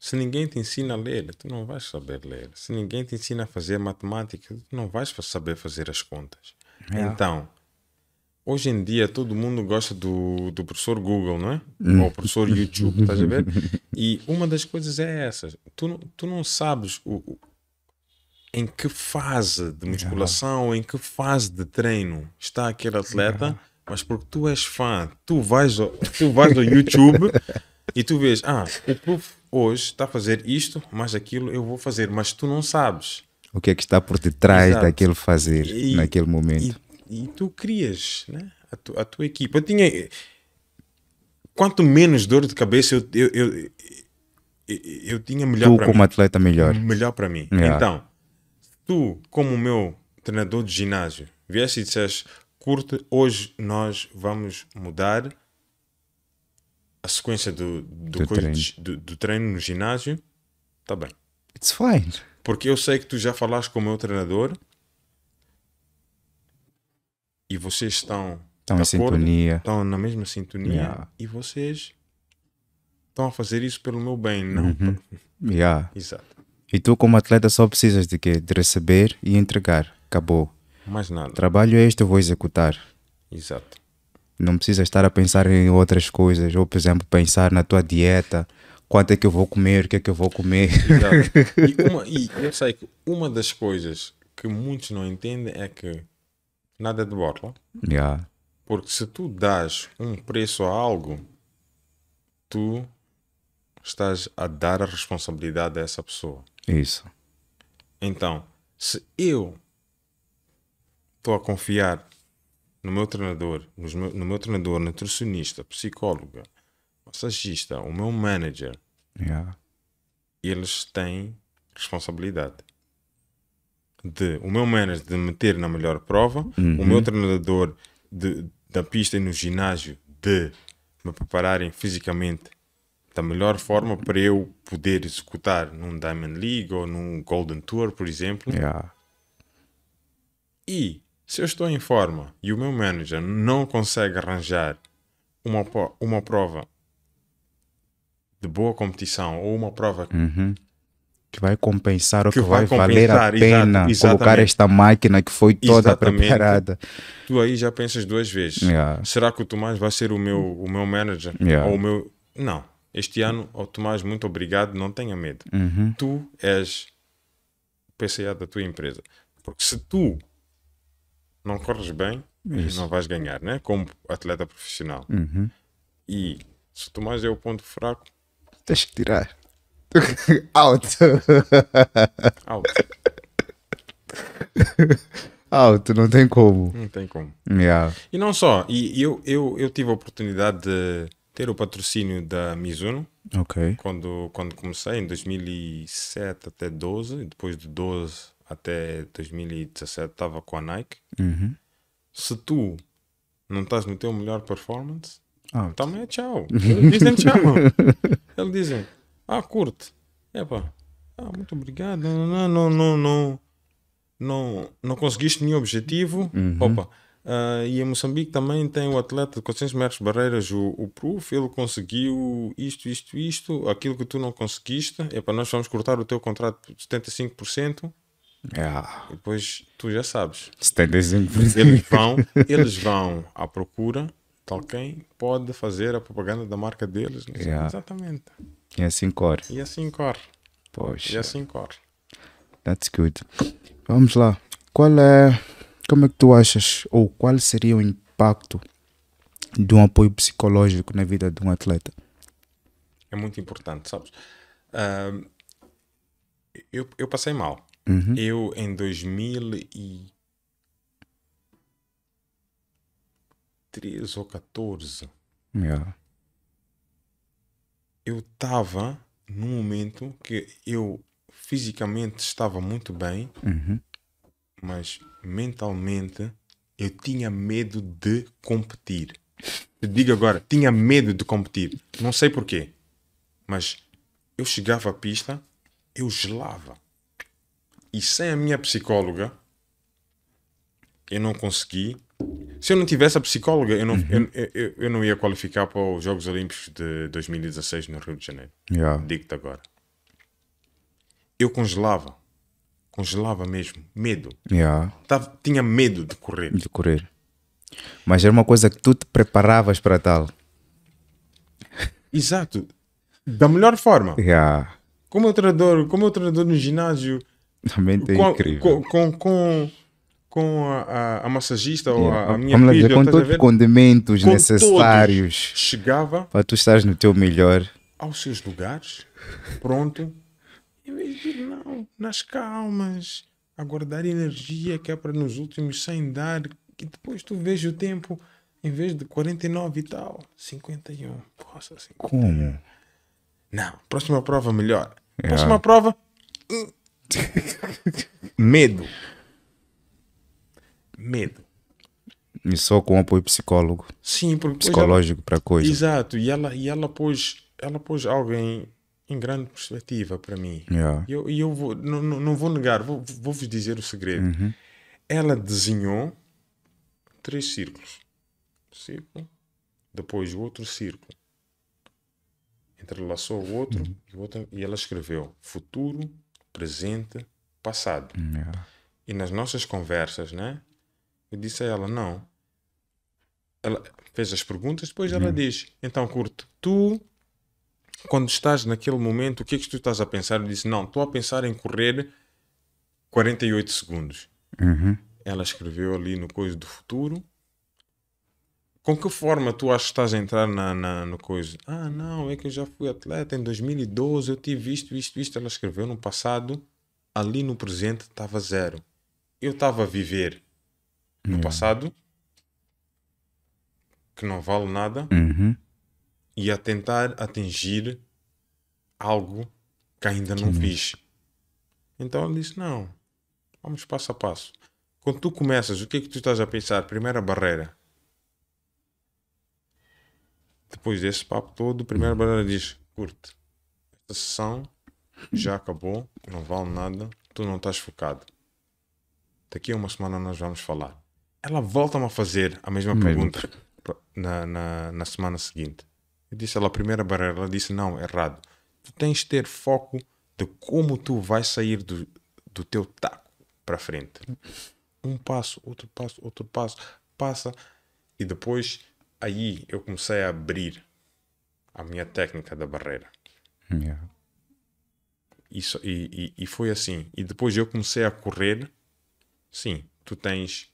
se ninguém te ensina a ler, tu não vais saber ler. Se ninguém te ensina a fazer matemática, tu não vais saber fazer as contas. Yeah. Então, hoje em dia todo mundo gosta do, do professor Google, não é? Hum. Ou professor YouTube, estás a ver? E uma das coisas é essa. Tu, tu não sabes o, em que fase de é musculação, em que fase de treino está aquele é atleta, mas porque tu és fã, tu vais ao, tu vais no YouTube e tu vês, ah, o prof hoje está a fazer isto, mas aquilo eu vou fazer, mas tu não sabes. O que é que está por detrás Exato. daquele fazer e, naquele momento? E, e, tu crias né? a, tu, a tua equipa. Eu tinha. Quanto menos dor de cabeça eu, eu, eu eu tinha melhor tu como atleta melhor melhor para mim então tu, como meu treinador de ginásio, vieste e disseste: curte, hoje nós vamos mudar a sequência do, do, do, treino. do, do treino. no ginásio, está bem. It's fine. Porque eu sei que tu já falaste com o meu treinador e vocês estão. Estão em acordo, sintonia. Estão na mesma sintonia yeah. e vocês estão a fazer isso pelo meu bem, não? Uhum. Yeah. Exato. E tu, como atleta, só precisas de quê? De receber e entregar. Acabou. Mais nada. Trabalho este eu vou executar. Exato. Não precisa estar a pensar em outras coisas, ou por exemplo, pensar na tua dieta, quanto é que eu vou comer, o que é que eu vou comer. Exato. E, uma, e eu sei que uma das coisas que muitos não entendem é que nada é de borla. Yeah. Porque se tu dás um preço a algo, tu estás a dar a responsabilidade a essa pessoa. Isso. Então, se eu estou a confiar no meu treinador, meu, no meu treinador, nutricionista, psicóloga, massagista, o meu manager, yeah. eles têm responsabilidade de o meu manager de meter na melhor prova, uhum. o meu uhum. treinador de, da pista e no ginásio de me prepararem fisicamente da melhor forma para eu poder executar num Diamond League ou num Golden Tour, por exemplo. Yeah. E se eu estou em forma e o meu manager não consegue arranjar uma, uma prova de boa competição ou uma prova uhum. que vai compensar ou que, que vai, vai valer a pena colocar esta máquina que foi toda exatamente. preparada. Tu aí já pensas duas vezes. Yeah. Será que o Tomás vai ser o meu, o meu manager? Yeah. Ou o meu. Não este ano, oh, Tomás, muito obrigado, não tenha medo. Uhum. Tu és o PCA da tua empresa. Porque se tu não corres bem, Isso. não vais ganhar, né? Como atleta profissional. Uhum. E se o Tomás é o ponto fraco, tens que tirar. Out. Out. Out, não tem como. Não tem como. Yeah. E não só, e eu, eu, eu tive a oportunidade de ter o patrocínio da Mizuno. Ok. Quando, quando comecei, em 2007 até 12, depois de 12 até 2017 estava com a Nike. Uhum. Se tu não estás no teu melhor performance, ah, também então é tchau. Eles dizem tchau. Eles dizem, ah, curte. é ah, muito obrigado. Não, não, não, não, não, não, não conseguiste nenhum objetivo. Uhum. Opa Uh, e em Moçambique também tem o atleta de 400 metros barreiras, o, o Proof, ele conseguiu isto, isto, isto, aquilo que tu não conseguiste, é para nós vamos cortar o teu contrato por 75%. Yeah. É. Depois tu já sabes. 75%. Eles vão, eles vão à procura de alguém pode fazer a propaganda da marca deles. Yeah. É. Exatamente. E assim corre. E assim corre. Poxa. E assim corre. That's good. Vamos lá. Qual é como é que tu achas, ou qual seria o impacto de um apoio psicológico na vida de um atleta? É muito importante, sabes? Uh, eu, eu passei mal. Uhum. Eu, em 2013 ou 14, yeah. eu estava num momento que eu fisicamente estava muito bem, uhum mas mentalmente eu tinha medo de competir. Te digo agora, tinha medo de competir. Não sei porquê, mas eu chegava à pista, eu gelava. E sem a minha psicóloga, eu não consegui. Se eu não tivesse a psicóloga, eu não, uhum. eu, eu, eu, não ia qualificar para os Jogos Olímpicos de 2016 no Rio de Janeiro. Yeah. Digo-te agora. Eu congelava congelava mesmo. Medo. Yeah. Tava, tinha medo de correr. De correr. Mas era uma coisa que tu te preparavas para tal. Exato. Da melhor forma. Yeah. Como eu treinador, como eu treinador no ginásio. Também é com, incrível. Com, com, com, com a, a, a, massagista yeah. ou a, a minha Vamos filha. Dizer, com todos os condimentos com necessários. Todos. Chegava. Para tu estás no teu melhor. Aos seus lugares. Pronto. Em vez de, não, nas calmas, aguardar energia que é para nos últimos 100 dar, que depois tu vejo o tempo, em vez de 49 e tal, 51. Poxa, 51. Como? Não, próxima prova melhor. É. Próxima prova. Medo. Medo. E só com apoio psicólogo. Sim, psicológico para coisa. Exato, e ela e ela pôs, ela pôs alguém em grande perspectiva para mim. E yeah. eu, eu vou, não, não vou negar, vou-vos vou dizer o segredo. Uhum. Ela desenhou três círculos: círculo, depois o outro círculo. Entrelaçou o outro, uhum. e, o outro e ela escreveu futuro, presente, passado. Yeah. E nas nossas conversas, né? Eu disse a ela: não. Ela fez as perguntas, depois uhum. ela diz: então curto tu quando estás naquele momento, o que é que tu estás a pensar? Eu disse, não, estou a pensar em correr 48 segundos. Uhum. Ela escreveu ali no Coisa do Futuro. Com que forma tu achas que estás a entrar na, na, no coisa? Ah, não, é que eu já fui atleta em 2012, eu tive isto, isto, isto. Ela escreveu no passado, ali no presente estava zero. Eu estava a viver no uhum. passado, que não vale nada, uhum e a tentar atingir algo que ainda não Sim. Uhum. fiz. Então ele disse: Não, vamos passo a passo. Quando tu começas, o que é que tu estás a pensar? Primeira barreira. Depois desse papo todo, primeira uhum. barreira diz: Curte, esta sessão já acabou, não vale nada, tu não estás focado. Daqui a uma semana nós vamos falar. Ela volta-me a fazer a mesma Mesmo. pergunta na, na, na semana seguinte. Eu disse ela, a primeira barreira, ela disse, não, é errado. Tu tens de ter foco de como tu vais sair do, do teu taco para frente. Um passo, outro passo, outro passo, passa. E depois, aí eu comecei a abrir a minha técnica da barreira. Yeah. Isso, e, e, e foi assim. E depois eu comecei a correr. Sim, tu tens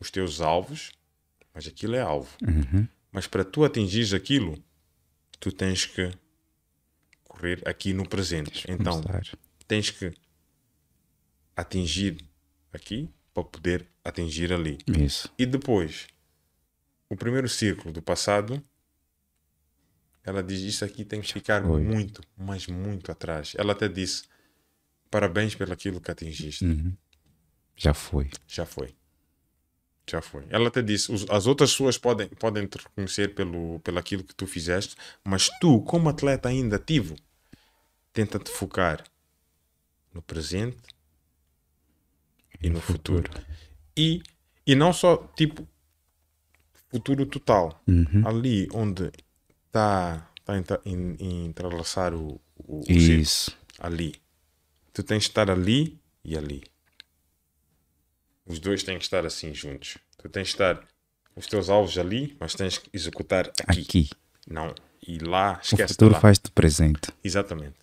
os teus alvos, mas aquilo é alvo. Uhum. Mas para tu atingires aquilo, tu tens que correr aqui no presente. Tens então, começar. tens que atingir aqui para poder atingir ali. Isso. E depois, o primeiro círculo do passado, ela diz: Isso aqui tem que ficar Oi. muito, mas muito atrás. Ela até disse: Parabéns pelo aquilo que atingiste. Uhum. Já foi. Já foi. Já foi. Ela até disse: as outras pessoas podem, podem te reconhecer pelo, pelo aquilo que tu fizeste, mas tu, como atleta ainda ativo, tenta te focar no presente e no futuro. E, e não só, tipo, futuro total. Uhum. Ali onde está tá em, tá em, entrelaçar o, o, o Isso. ali. Tu tens de estar ali e ali os dois têm que estar assim juntos. Tu tens que estar os teus alvos ali, mas tens que executar aqui. Aqui. Não. E lá, esquece O futuro faz-te presente. Exatamente.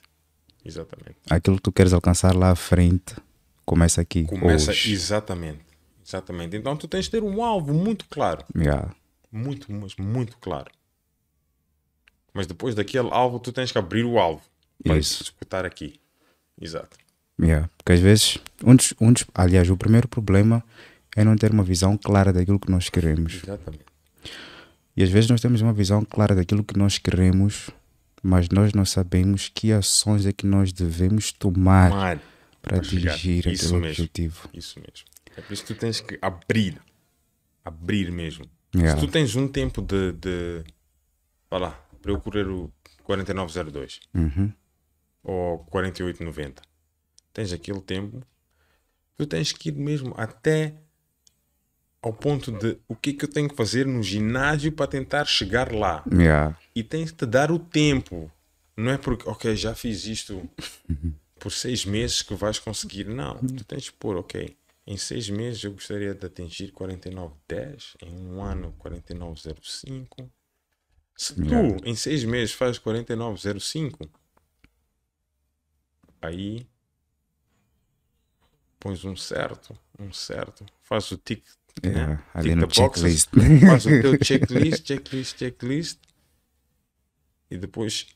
Exatamente. Aquilo que tu queres alcançar lá à frente começa aqui. Começa hoje. exatamente. Exatamente. Então tu tens de ter um alvo muito claro. Yeah. Muito, mas muito claro. Mas depois daquele alvo, tu tens que abrir o alvo para Isso. executar aqui. Exato. Yeah. Porque às vezes, um dos, um dos, aliás, o primeiro problema é não ter uma visão clara daquilo que nós queremos. Exatamente. E às vezes nós temos uma visão clara daquilo que nós queremos, mas nós não sabemos que ações é que nós devemos tomar, tomar para atingir aquele objetivo. Isso mesmo. É por isso que tu tens que abrir. Abrir mesmo. Yeah. Se tu tens um tempo de. de vá lá, para eu correr o 4902 uhum. ou 4890 tens aquele tempo, tu tens que ir mesmo até ao ponto de o que é que eu tenho que fazer no ginásio para tentar chegar lá. Yeah. E tens de dar o tempo. Não é porque, ok, já fiz isto por seis meses que vais conseguir. Não, uhum. tu tens de pôr, ok, em seis meses eu gostaria de atingir 4910, em um ano 4905. Se tu yeah. em seis meses faz 4905, aí pões um certo, um certo, faz o tick, yeah, é, né? ali tick no checklist. faz o teu checklist, checklist, checklist e depois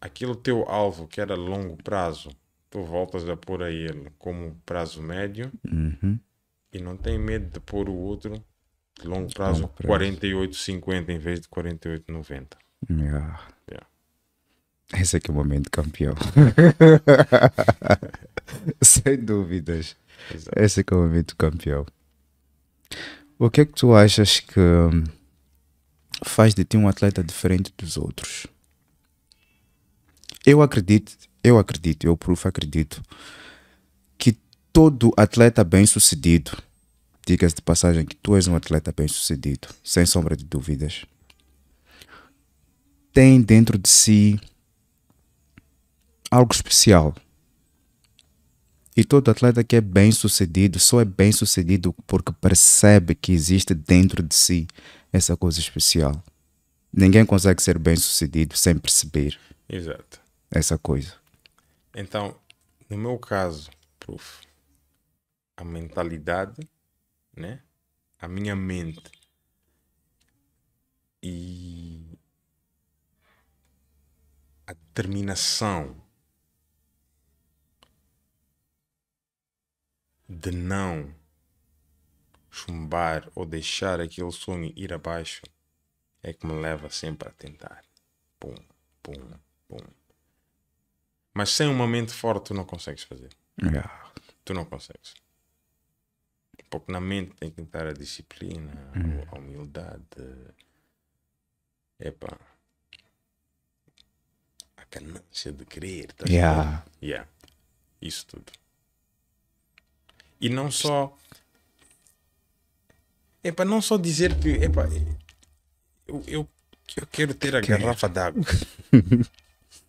aquele teu alvo que era longo prazo, tu voltas a pôr a ele como prazo médio uhum. e não tem medo de pôr o outro de longo prazo, prazo. 48,50 em vez de 48,90. Yeah. Esse aqui é o momento campeão. Sem dúvidas. Exato. Esse aqui é o momento campeão. O que é que tu achas que hum, faz de ti um atleta diferente dos outros? Eu acredito, eu acredito, eu proof acredito que todo atleta bem-sucedido, diga-se de passagem que tu és um atleta bem-sucedido, sem sombra de dúvidas, tem dentro de si algo especial. E todo atleta que é bem sucedido só é bem sucedido porque percebe que existe dentro de si essa coisa especial. Ninguém consegue ser bem sucedido sem perceber Exato. essa coisa. Então, no meu caso, prof, a mentalidade, né? a minha mente e a determinação de não chumbar ou deixar aquele sonho ir abaixo é que me leva sempre a tentar. Pum, pum, pum. Mas sem uma mente forte tu não consegues fazer. Yeah. Tu não consegues. Porque na mente tem que entrar a disciplina, mm. a humildade. epa A canância de querer. Tá yeah. yeah. Isso tudo. E não só. É para não só dizer que. É para. Eu, eu, eu quero ter a quero. garrafa d'água.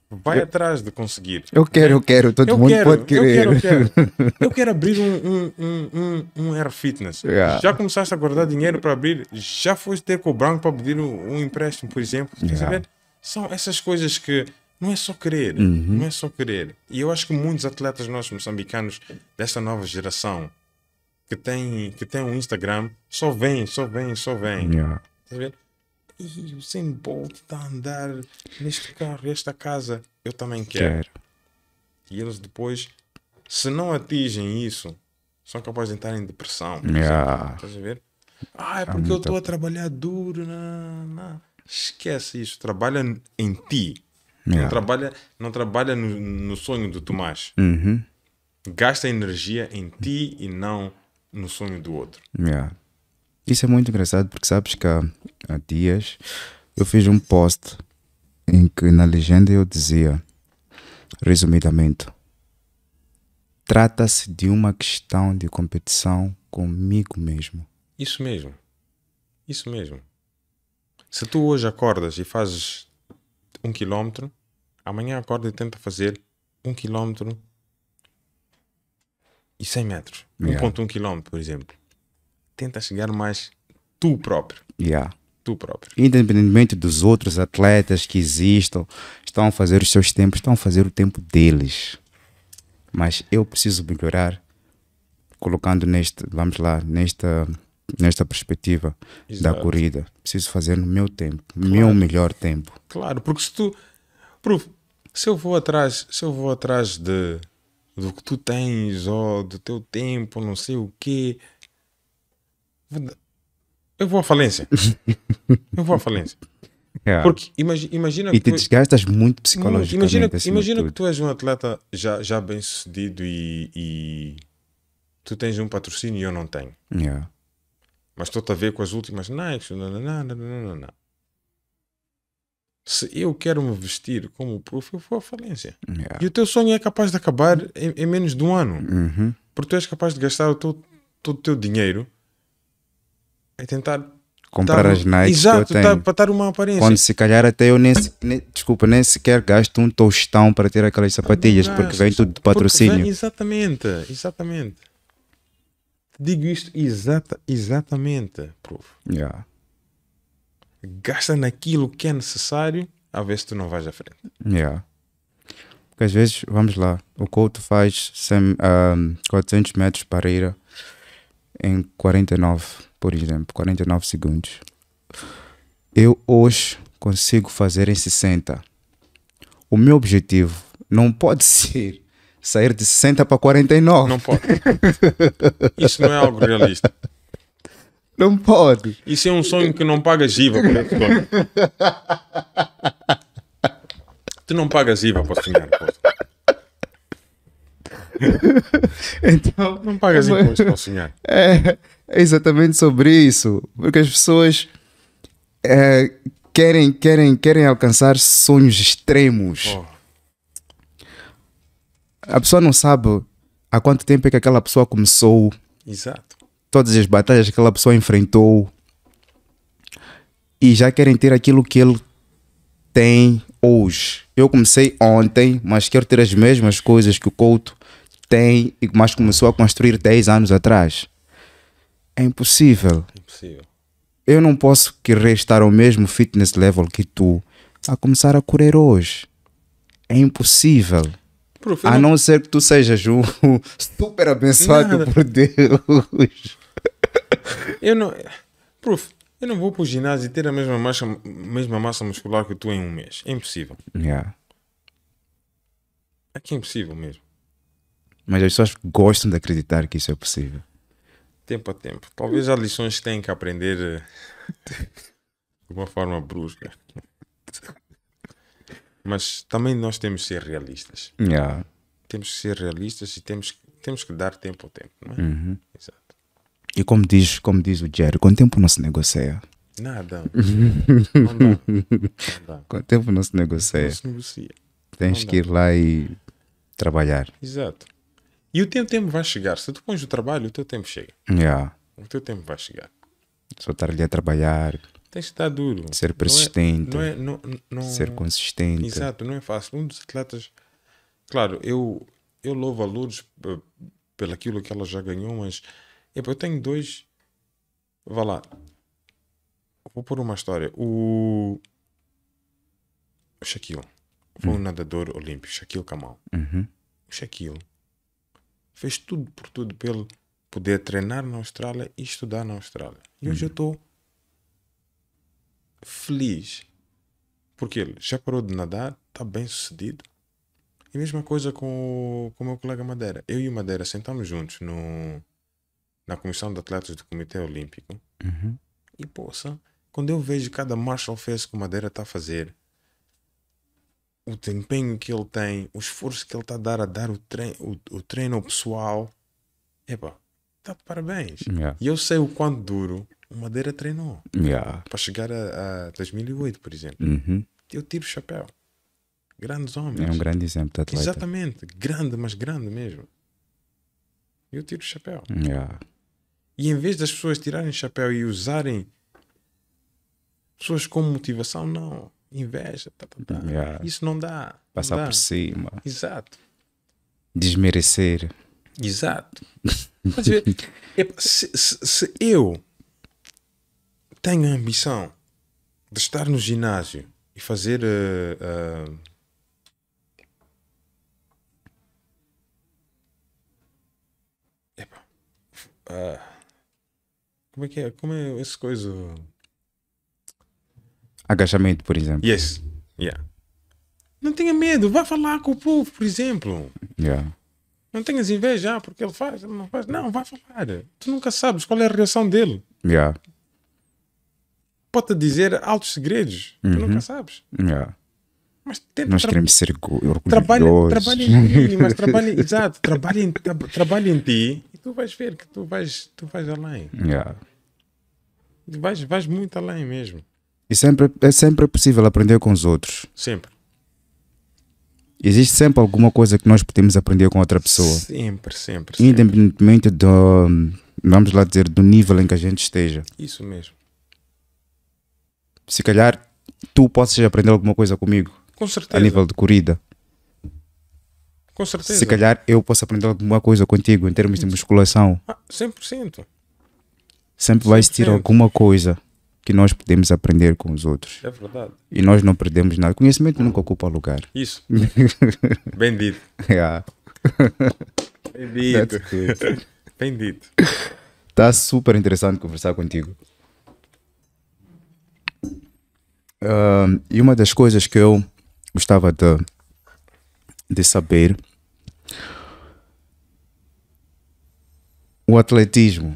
Vai eu, atrás de conseguir. Eu quero, eu é? quero, todo eu mundo quero, pode querer. Eu quero, eu quero. Eu quero abrir um, um, um, um, Air Fitness. Yeah. Já começaste a guardar dinheiro para abrir? Já foste ter com o branco para pedir um, um empréstimo, por exemplo? Yeah. São essas coisas que não é só querer, uhum. não é só querer. E eu acho que muitos atletas nossos moçambicanos dessa nova geração que tem, que tem um Instagram só vem, só vem, só vem. Yeah. Tá vendo? E o Sam Bolt está a andar neste carro, esta casa, eu também quero. quero. E eles depois, se não atingem isso, são capazes de entrar em depressão. Yeah. Estás a ver? Ah, é porque é eu estou a trabalhar duro. Não, não. Esquece isso. Trabalha em ti. Não, não trabalha, não trabalha no, no sonho do Tomás. Uhum. Gasta energia em ti e não no sonho do outro. Yeah. Isso é muito engraçado porque sabes que há, há dias eu fiz um post em que na legenda eu dizia, resumidamente, trata-se de uma questão de competição comigo mesmo. Isso mesmo. Isso mesmo. Se tu hoje acordas e fazes um quilômetro, Amanhã acorda e tenta fazer um quilómetro e 100 metros. Yeah. 1.1 quilómetro, por exemplo. Tenta chegar mais tu próprio. Yeah. Tu próprio. Independentemente dos outros atletas que existam, estão a fazer os seus tempos, estão a fazer o tempo deles. Mas eu preciso melhorar colocando neste, vamos lá, nesta nesta perspectiva Exato. da corrida. Preciso fazer no meu tempo, claro. meu melhor tempo. Claro, porque se tu, se eu vou atrás, se eu vou atrás de do que tu tens ou do teu tempo, não sei o quê, eu vou à falência. eu vou à falência. Yeah. Porque imagina, imagina e te tu... É desgastas muito psicologicamente. Imagina, assim imagina que tu és um atleta já, já bem sucedido e, e tu tens um patrocínio e eu não tenho. Yeah. Mas estou-te a ver com as últimas Nikes. Não, não, não, não, não, não se eu quero me vestir como prof eu vou à falência. Yeah. E o teu sonho é capaz de acabar em, em menos de um ano. Uhum. Porque tu és capaz de gastar o teu, todo o teu dinheiro a tentar comprar dar, as Nikes exato, que eu tenho. para dar uma aparência. Quando se calhar até eu nem, nem, desculpa, nem sequer gasto um tostão para ter aquelas sapatilhas, porque vem tudo de patrocínio. Vem, exatamente, exatamente. Digo isto exata, exatamente, prof. Yeah gasta naquilo que é necessário, a ver se tu não vais à frente. Yeah. Porque às vezes, vamos lá, o Couto faz 100, um, 400 metros barreira em 49, por exemplo, 49 segundos. Eu hoje consigo fazer em 60. O meu objetivo não pode ser sair de 60 para 49. Não pode. Isso não é algo realista. Não pode. Isso é um sonho que não pagas IVA por esse tu não pagas IVA para sonhar. então, não pagas IVA é para sonhar. É, é, exatamente sobre isso. Porque as pessoas é, querem, querem, querem alcançar sonhos extremos. Oh. A pessoa não sabe há quanto tempo é que aquela pessoa começou. Exato todas as batalhas que aquela pessoa enfrentou e já querem ter aquilo que ele tem hoje. Eu comecei ontem, mas quero ter as mesmas coisas que o Couto tem, mas começou a construir 10 anos atrás. É impossível. impossível. Eu não posso querer estar ao mesmo fitness level que tu a começar a correr hoje. É impossível. Profe, a não... não ser que tu sejas um super abençoado Nada. por Deus eu não. Prof, eu não vou para o ginásio e ter a mesma massa, mesma massa muscular que tu em um mês. É impossível. Yeah. É que é impossível mesmo. Mas as pessoas gostam de acreditar que isso é possível. Tempo a tempo. Talvez há lições que têm que aprender eh, de uma forma brusca. Mas também nós temos que ser realistas. Yeah. Temos que ser realistas e temos, temos que dar tempo ao tempo, não é? Uhum. Exato. E como diz, como diz o Jerry, com o tempo não se negocia. Nada. quanto Com o tempo não se negocia. Não se negocia. Tens que ir lá e trabalhar. Exato. E o teu tempo vai chegar. Se tu pões o trabalho, o teu tempo chega. Yeah. O teu tempo vai chegar. Só estar ali a trabalhar. Tens que estar duro. Ser é- persistente. Não é, não é, não, não, ser consistente. Exato, não é fácil. Um dos atletas. Claro, eu, eu louvo a Lourdes pelaquilo que ela já ganhou, mas é, eu tenho dois. Vá lá. Vou pôr uma história. O. Shaquille foi uhum. um nadador olímpico, Shaquille Kamal. Uhum. O Shaquille fez tudo por tudo pelo poder treinar na Austrália e estudar na Austrália. E hoje eu estou uhum. feliz porque ele já parou de nadar, está bem sucedido. E mesma coisa com o, com o meu colega Madeira. Eu e o Madeira sentamos juntos no, na Comissão de Atletas do Comitê Olímpico. Uhum. E, poça, quando eu vejo cada Marshall face que o Madeira está a fazer, o desempenho que ele tem, o esforço que ele está a dar a dar o, trein, o, o treino ao pessoal, epá, está de parabéns. Yeah. E eu sei o quanto duro o Madeira treinou yeah. para chegar a, a, 2008, por exemplo. Uhum. Eu tiro o chapéu. Grandes homens. É um grande exemplo de atleta. Exatamente, grande, mas grande mesmo. Eu tiro o chapéu. Yeah. E em vez das pessoas tirarem chapéu e usarem pessoas como motivação, não. Inveja. Tá, tá, tá. Yeah. Isso não dá. Passar não dá. por cima. Exato. Desmerecer. Exato. Mas, se, se, se eu tenho a ambição de estar no ginásio e fazer uh, uh, uh, como é que é? Como é essa coisa? Agachamento, por exemplo. Yes. Yeah. Não tenha medo, vá falar com o povo, por exemplo. Yeah. Não tenhas inveja, ah, porque ele faz, ele não faz. Não, vai falar. Tu nunca sabes qual é a reação dele. Yeah. Pode-te dizer altos segredos, uhum. tu nunca sabes. Yeah. Mas Nós queremos ser orgulhosos. Trabalha, trabalha em ti, mas trabalha, exato, trabalha em, trabalha em ti e tu vais ver que tu vais, tu vais além. Yeah. Vais, vais muito além mesmo. E sempre, é sempre possível aprender com os outros. Sempre. Existe sempre alguma coisa que nós podemos aprender com outra pessoa. Sempre, sempre. Independentemente sempre. do, vamos lá dizer, do nível em que a gente esteja. Isso mesmo. Se calhar tu possas aprender alguma coisa comigo com certeza. A nível de corrida. Com certeza. Se calhar eu posso aprender alguma coisa contigo em termos de musculação. Ah, 100%. Sempre vais 100%. alguma coisa que nós podemos aprender com os outros. É verdade. E nós não perdemos nada. Conhecimento nunca ocupa lugar. Isso. Bendito. Yeah. É. Bendito. Bendito. Está super interessante conversar contigo. Uh, e uma das coisas que eu gostava de, de saber. O atletismo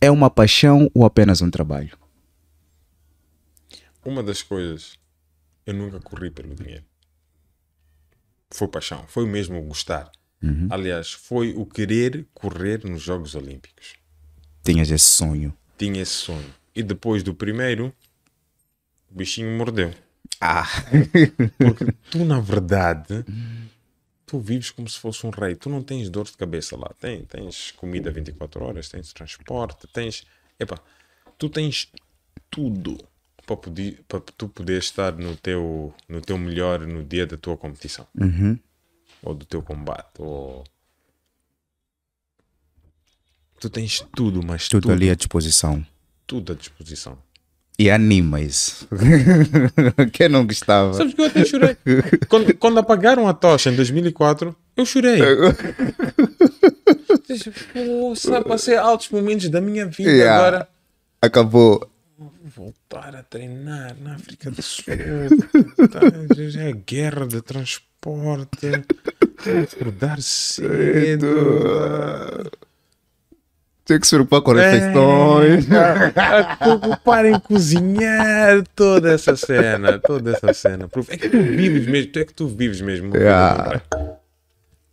é uma paixão ou apenas um trabalho? Uma das coisas, eu nunca corri pelo dinheiro. Foi paixão, foi mesmo gostar. Uhum. Aliás, foi o querer correr nos Jogos Olímpicos. Tinhas esse sonho. Tinha esse sonho. E depois do primeiro, o bichinho mordeu. Ah. Porque tu, na verdade, tu vives como se fosse um rei. Tu não tens dor de cabeça lá. Tem, tens comida 24 horas, tens transporte, tens. Epá, tu tens tudo para, poder, para tu poder estar no teu, no teu melhor no dia da tua competição. Uhum. Ou do teu combate. Ou... Tu tens tudo, mas tudo, tudo ali à disposição. Tudo à disposição. E animais. Quem não gostava? Sabes que eu até chorei. Quando, quando apagaram a tocha em 2004, eu chorei. Poxa, passei altos momentos da minha vida yeah. agora. Acabou. Vou voltar a treinar na África do Sul. é a guerra de transporte. Acordar cedo que 100% correções. É, é em cozinhar toda essa cena, toda essa cena. É que tu vives mesmo, tu é que tu vives mesmo. Yeah.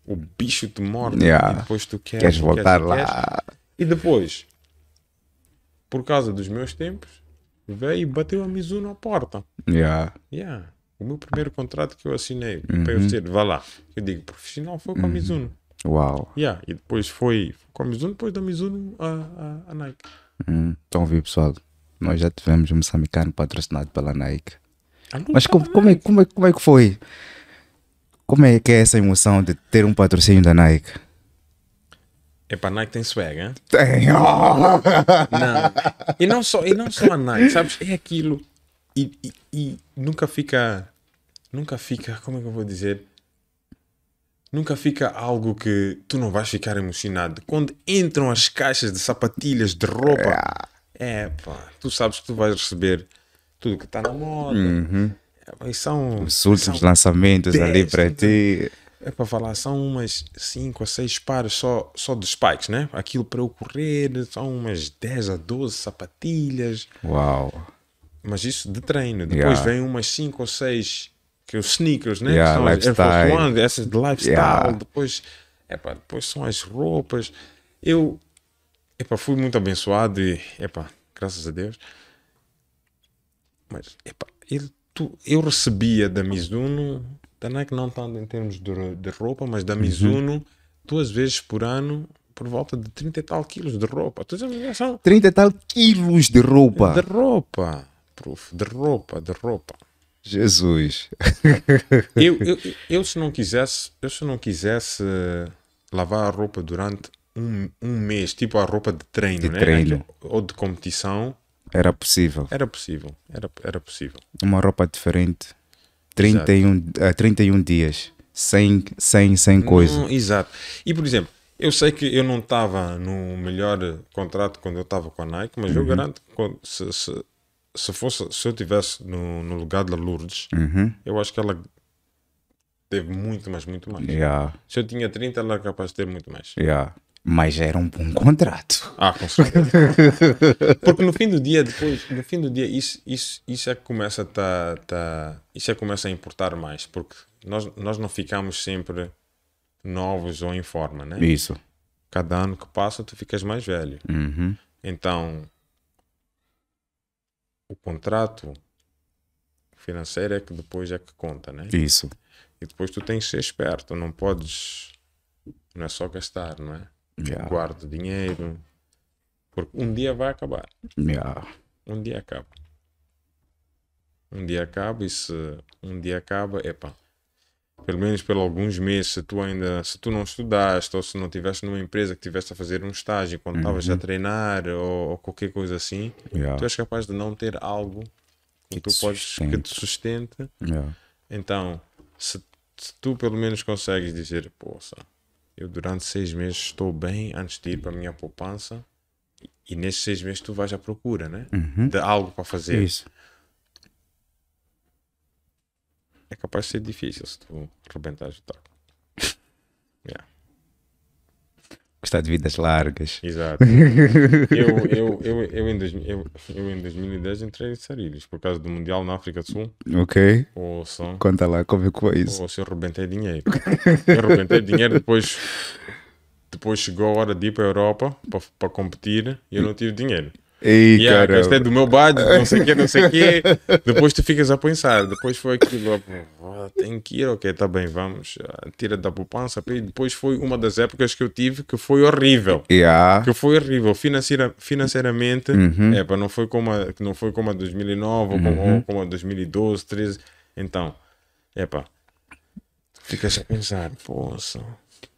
O bicho te morde yeah. e depois tu queres, queres voltar queres, lá. Queres. E depois, por causa dos meus tempos, veio e bateu a Mizuno à porta. Yeah. Yeah. O meu primeiro contrato que eu assinei uhum. para eu uhum. ser, vá lá, eu digo, profissional foi com a uhum. Mizuno. Uau. Yeah, e depois foi com a Mizuno, depois da Mizuno a, a, a Nike. Hum, então viu pessoal, nós já tivemos um Samicano patrocinado pela Nike. Ah, Mas como, como, é, como, é, como é que foi? Como é que é essa emoção de ter um patrocínio da Nike? É para a Nike tem swag, hein? Tem! Oh. Não. E, não só, e não só a Nike, sabes? É aquilo. E, e, e nunca fica. Nunca fica. Como é que eu vou dizer? Nunca fica algo que tu não vais ficar emocionado. Quando entram as caixas de sapatilhas, de roupa, é, é pá, tu sabes que tu vais receber tudo que está na moda. Uhum. É, são, Os últimos são lançamentos 10, ali para ti. É para falar, são umas 5 a 6 pares só, só de spikes, né? Aquilo para eu correr, são umas 10 a 12 sapatilhas. Uau! Mas isso de treino. Depois yeah. vem umas 5 ou 6 que é os sneakers, né? Yeah, são lifestyle. as Air Force One, essas de lifestyle, yeah. depois, epa, depois são as roupas. Eu epa, fui muito abençoado e epa, graças a Deus. Mas epa, ele, tu, eu recebia da Mizuno, da Nike não tanto em termos de, de roupa, mas da uhum. Mizuno uhum. duas vezes por ano por volta de 30 e tal quilos de roupa. É são 30 e tal quilos de roupa. De roupa, prof, de roupa, de roupa. Jesus. eu, eu, eu, se não quisesse, eu se não quisesse lavar a roupa durante um, um mês, tipo a roupa de treino, de né? treino. ou de competição. Era possível. Era possível. Era, era possível. Uma roupa diferente. 31, uh, 31 dias. Sem, sem, sem coisa. Não, exato. E por exemplo, eu sei que eu não estava no melhor contrato quando eu estava com a Nike, mas uhum. eu garanto que se, se, se fosse se eu tivesse no, no lugar da Lourdes, uhum. eu acho que ela teve muito, mais muito mais. Yeah. Se eu tinha 30, ela era capaz de ter muito mais. Yeah. Mas era um bom contrato. Ah, com certeza. Porque no fim do dia, depois, no fim do dia, isso, isso, isso é que começa a tá, tá, isso é que começa a importar mais. Porque nós, nós não ficamos sempre novos ou em forma, né? Isso. Cada ano que passa, tu ficas mais velho. Uhum. Então, o contrato financeiro é que depois é que conta, né? Isso. E depois tu tens que ser esperto, não podes. Não é só gastar, não é? Yeah. Guarda dinheiro. Porque um dia vai acabar. Yeah. Um dia acaba. Um dia acaba e se um dia acaba, epá, pelo menos por alguns meses, se tu ainda, se tu não estudaste ou se não estiveste numa empresa que estiveste a fazer um estágio quando estavas uhum. a treinar ou, ou, qualquer coisa assim, yeah. tu és capaz de não ter algo que, que tu podes sustente. que te sustente. Yeah. Então, se, se, tu pelo menos consegues dizer, poxa, eu durante seis meses estou bem antes de ir para a minha poupança, e nesses seis meses tu vais à procura, né? Uhum. De algo para fazer. Isso. É capaz de ser difícil se tu arrebentares o taco. yeah. Gostar de vidas largas. Exato. eu, eu, eu, eu, em dois, eu, eu em 2010 entrei em Sarilhos por causa do Mundial na África do Sul. Ok. Ouçam. Conta lá como é que foi isso. Ou eu arrebentei dinheiro. eu arrebentei dinheiro depois. Depois chegou a hora de ir para a Europa para, para competir e eu não tive dinheiro. Ei, yeah, cara. é do meu bad, não sei o que, não sei o que. Depois tu ficas a pensar. Depois foi aquilo, ah, tem que ir, ok, tá bem, vamos. Ah, tira da poupança. Depois foi uma das épocas que eu tive que foi horrível. Yeah. Que foi horrível. Financeira, financeiramente, uhum. é, não foi como a, não foi como a 2009 uhum. ou, como, ou uhum. como a 2012, 13. Então, é ficas a pensar, poxa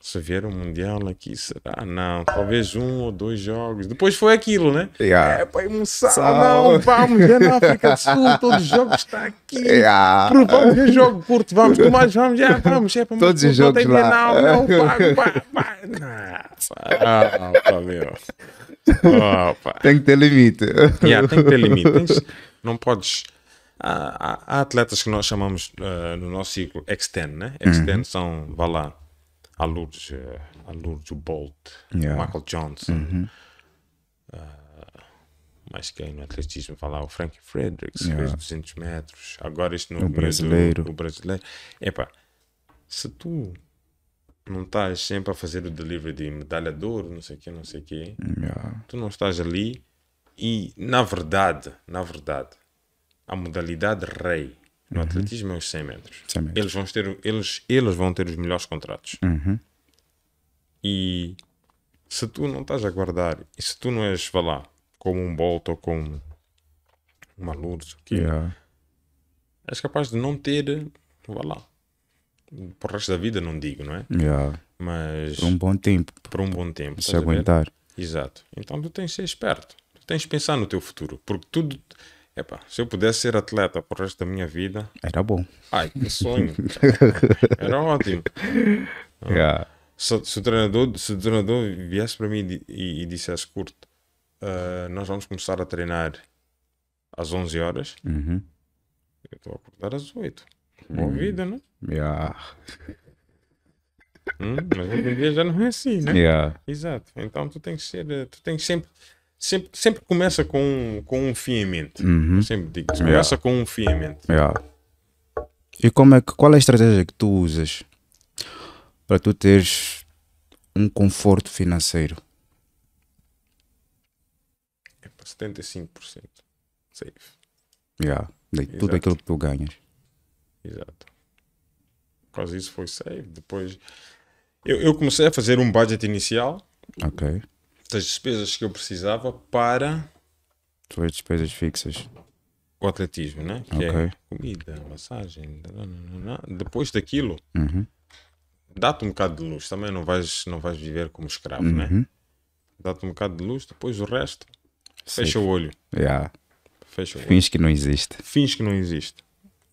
se vier um Mundial aqui, será? Não, talvez um ou dois jogos. Depois foi aquilo, né? Yeah. É para é, almoçar, Sal. não, vamos, já na África do Sul, todos os jogos estão tá aqui. Yeah. É. Por, vamos, já jogo curto, vamos, tomar, vamos, já vamos, é para Todos os jogos lá. É. Não, não, pago, pago, pago. Ah, Tem que ter limite. Yeah, tem que ter limite. Tens, não podes... Há, há, atletas que nós chamamos uh, no nosso ciclo externo, né? Externo uhum. são, vá lá, a Lourdes, eh, a Lourdes Bolt, yeah. Michael Johnson, uhum. uh, eh, mas quem no atletismo falar, o Frank Fredericks yeah. fez 200 metros, agora este no o brasileiro. Do, o brasileiro. Epa, se tu não estás sempre a fazer o delivery de medalha de ouro, não sei o que, não sei o que, yeah. tu não estás ali e, na verdade, na verdade, a modalidade rei no uhum. atletismo é os 100 metros. 100 metros. Eles, vão ter, eles, eles vão ter os melhores contratos. Uhum. E se tu não estás a guardar, e se tu não és, vá lá, como um Bolt ou como uma Lourdes, que yeah. é, és capaz de não ter, vá lá, para o resto da vida, não digo, não é? Yeah. Mas. Por um bom tempo. Por um bom tempo. Se aguentar. Exato. Então tu tens de ser esperto. Tu tens de pensar no teu futuro. Porque tudo Epá, se eu pudesse ser atleta por resto da minha vida. Era bom. Ai, que sonho. Era ótimo. Ah, yeah. Se, se, o treinador, se o treinador viesse para mim e, e, e dissesse curto, uh, nós vamos começar a treinar às 11 horas. Uhum. Eu estou a acordar às 8. Boa uhum. vida, né? Yeah. Hum, mas hoje em dia já não é assim, né? Yeah. Exato. Então tu tens que ser, tu tens sempre sempre, sempre começa com, com um fim em mente. Uhum. sempre digo, começa yeah. com um fim em mente. Yeah. E como é que, qual é a estratégia que tu usas para tu teres um conforto financeiro? É para 75% safe. Yeah, de Exato. tudo aquilo que tu ganhas. Exato. Por causa disso foi safe. Depois eu, eu comecei a fazer um budget inicial. Ok das despesas que eu precisava para. Tuas despesas fixas. O atletismo, né? Que okay. é comida, massagem. Depois daquilo, uhum. dá-te um bocado de luz. Também não vais, não vais viver como escravo, né? uhum. né? Dá-te um bocado de luz, depois o resto. Fecha o olho. Yeah. Fecha o Fins que não existe. Fins que não existe.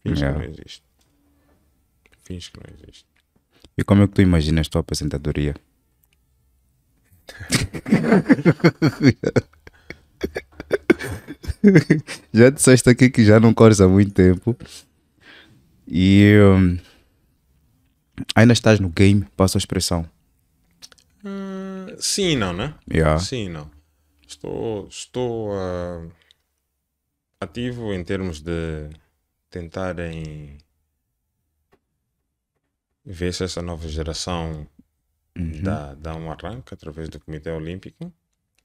Fins yeah. que não existe. Fins que não existe. E como é que tu imaginas a tua apresentadoria? já disseste aqui que já não corres há muito tempo. E hum, ainda estás no game, passa a expressão. Hum, sim e não, né? Yeah. Sim e não. Estou, estou uh, ativo em termos de tentarem ver se essa nova geração uhum. dá, dá um arranque através do Comitê Olímpico.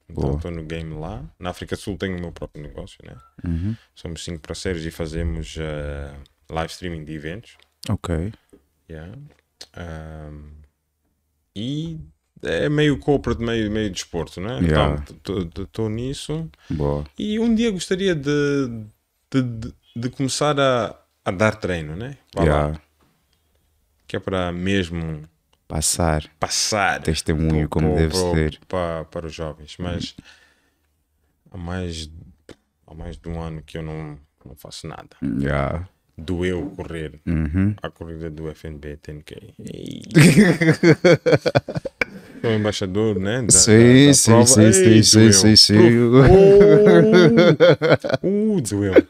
Então estou no game lá. Na África Sul tenho o meu próprio negócio, né? Uhum. Somos cinco parceiros e fazemos uh, live streaming de eventos. Ok. Yeah. Um, e é meio de meio, meio desporto, de né? Então, yeah. Então estou nisso. Boa. E um dia gostaria de, de, de, de começar a, a dar treino, né? yeah. Que é para mesmo passar, passar testemunho como pro, deve pro, ser para, para os jovens. Mas há, mais, há mais de um ano que eu não, não faço nada. Yeah. Doeu correr uhum. a corrida do FNB TNK. Sou embaixador, né? Da, sim, da, sim, sim, Ei, sim, sim, sim, sim, oh, uh, uh, doeu.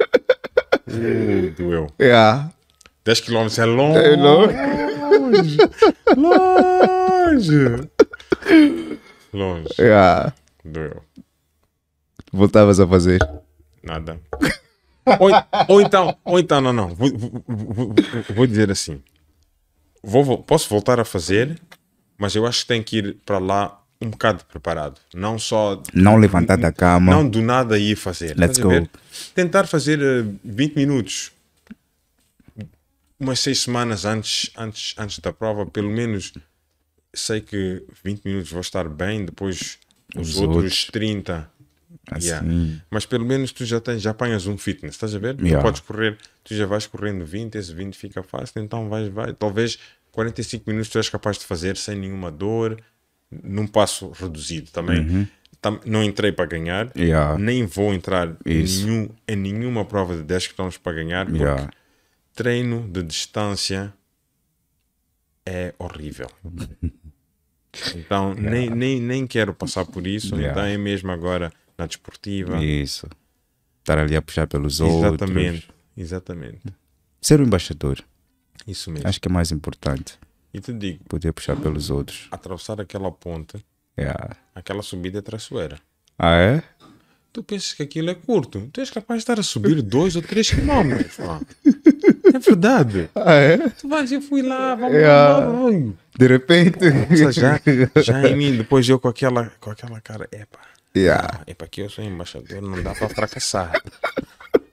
Uh, doeu. Yeah. 10 quilômetros é longe. É longe. longe. Longe. Yeah. É, Doeu. Voltavas a fazer? Nada. Ou, ou, então, ou então, não, não. Vou, vou, vou dizer assim. Vou, posso voltar a fazer, mas eu acho que tenho que ir para lá um bocado preparado. Não só. Não levantar da cama. Não do nada ir fazer. Let's go. Tentar fazer 20 eh, minutos umas seis semanas antes, antes, antes da prova, pelo menos sei que 20 minutos vou estar bem, depois os, os outros, outros 30. Assim. Ah, yeah. Mas pelo menos tu já tens, já apanhas um fitness, estás a ver? Yeah. Tu podes correr, tu já vais correndo 20, esse 20 fica fácil, então vais, vai. Talvez 45 minutos tu és capaz de fazer sem nenhuma dor, num passo reduzido também. Uhum. não entrei para ganhar, yeah. nem vou entrar em, nenhum, em nenhuma prova de 10 quilómetros para ganhar, porque treino de distância é horrível. Então, yeah. É. nem, nem, nem quero passar por isso. Yeah. Então, é mesmo agora na desportiva. Isso. Estar ali a puxar pelos exatamente, outros. Exatamente. Ser um embaixador. Isso mesmo. Acho que é mais importante. E te digo. Poder puxar pelos outros. Atravessar aquela ponte. Yeah. Aquela subida é traiçoeira. Ah, é? tu pensas que aquilo é curto. Tu és capaz de estar a subir 2 ou 3 quilómetros, É verdade. Ah, é? Tu vais, eu fui lá, vamos é, lá, vamos. De repente. Pô, já, já em mim, depois eu com aquela, com aquela cara, epa. Yeah. Ah, epa, que eu sou embaixador, não dá para fracassar.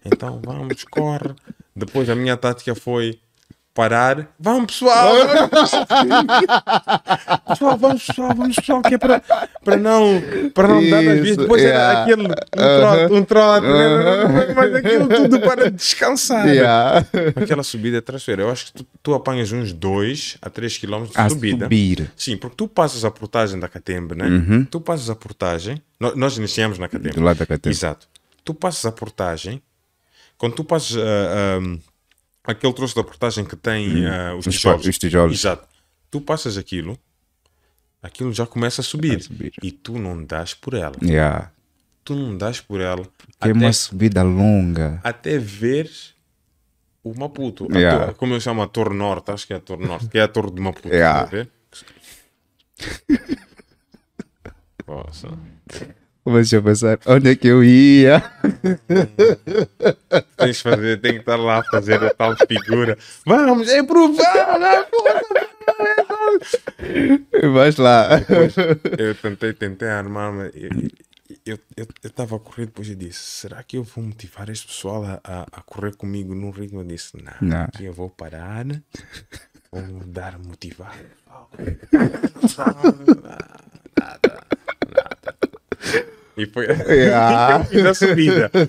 Então vamos, corre. Depois a minha tática foi parar. vamos pessoal! pessoal, vamos, pessoal, vamos, pessoal, que é para, para não, para não dar nas vias. Depois yeah. É era aquele, é. um trote, um uh -huh. mas aquilo tudo para descansar. Yeah. Aquela subida é traseira. Eu acho que tu, tu apanhas uns 2 a 3 km de a subida. Subir. Sim, porque tu passas a portagem da Catembe, né? Uhum. Tu passas a portagem. No, nós iniciamos na Catembe. Do lado da Catembe. Exato. Tu passas a portagem. Quando tu passas. Uh, aquele troço da portagem que tem hum, uh, os, os, tijolos. os tijolos. Exato. Tu passas aquilo, aquilo já começa a subir. A subir. E tu não das por ela. Yeah. Tu não das por ela. Porque é uma subida longa. Até ver o Maputo. Yeah. A, como eu chamo a Torre Norte, acho que é a Torre Norte, que é a Torre de Maputo. Yeah. Posso. Comecei a pensar, onde é que eu ia? Tem que fazer, tem que estar lá fazer a tal figura. Vamos é improvisar! Né, Vais lá. eu tentei, tentei armar mas Eu estava eu, eu, eu a correr depois e disse, será que eu vou motivar este pessoal a, a, a correr comigo num ritmo? Eu disse, não, não. aqui eu vou parar, vou dar motivar. Nada, nada, nada. E foi ah. É, a subida.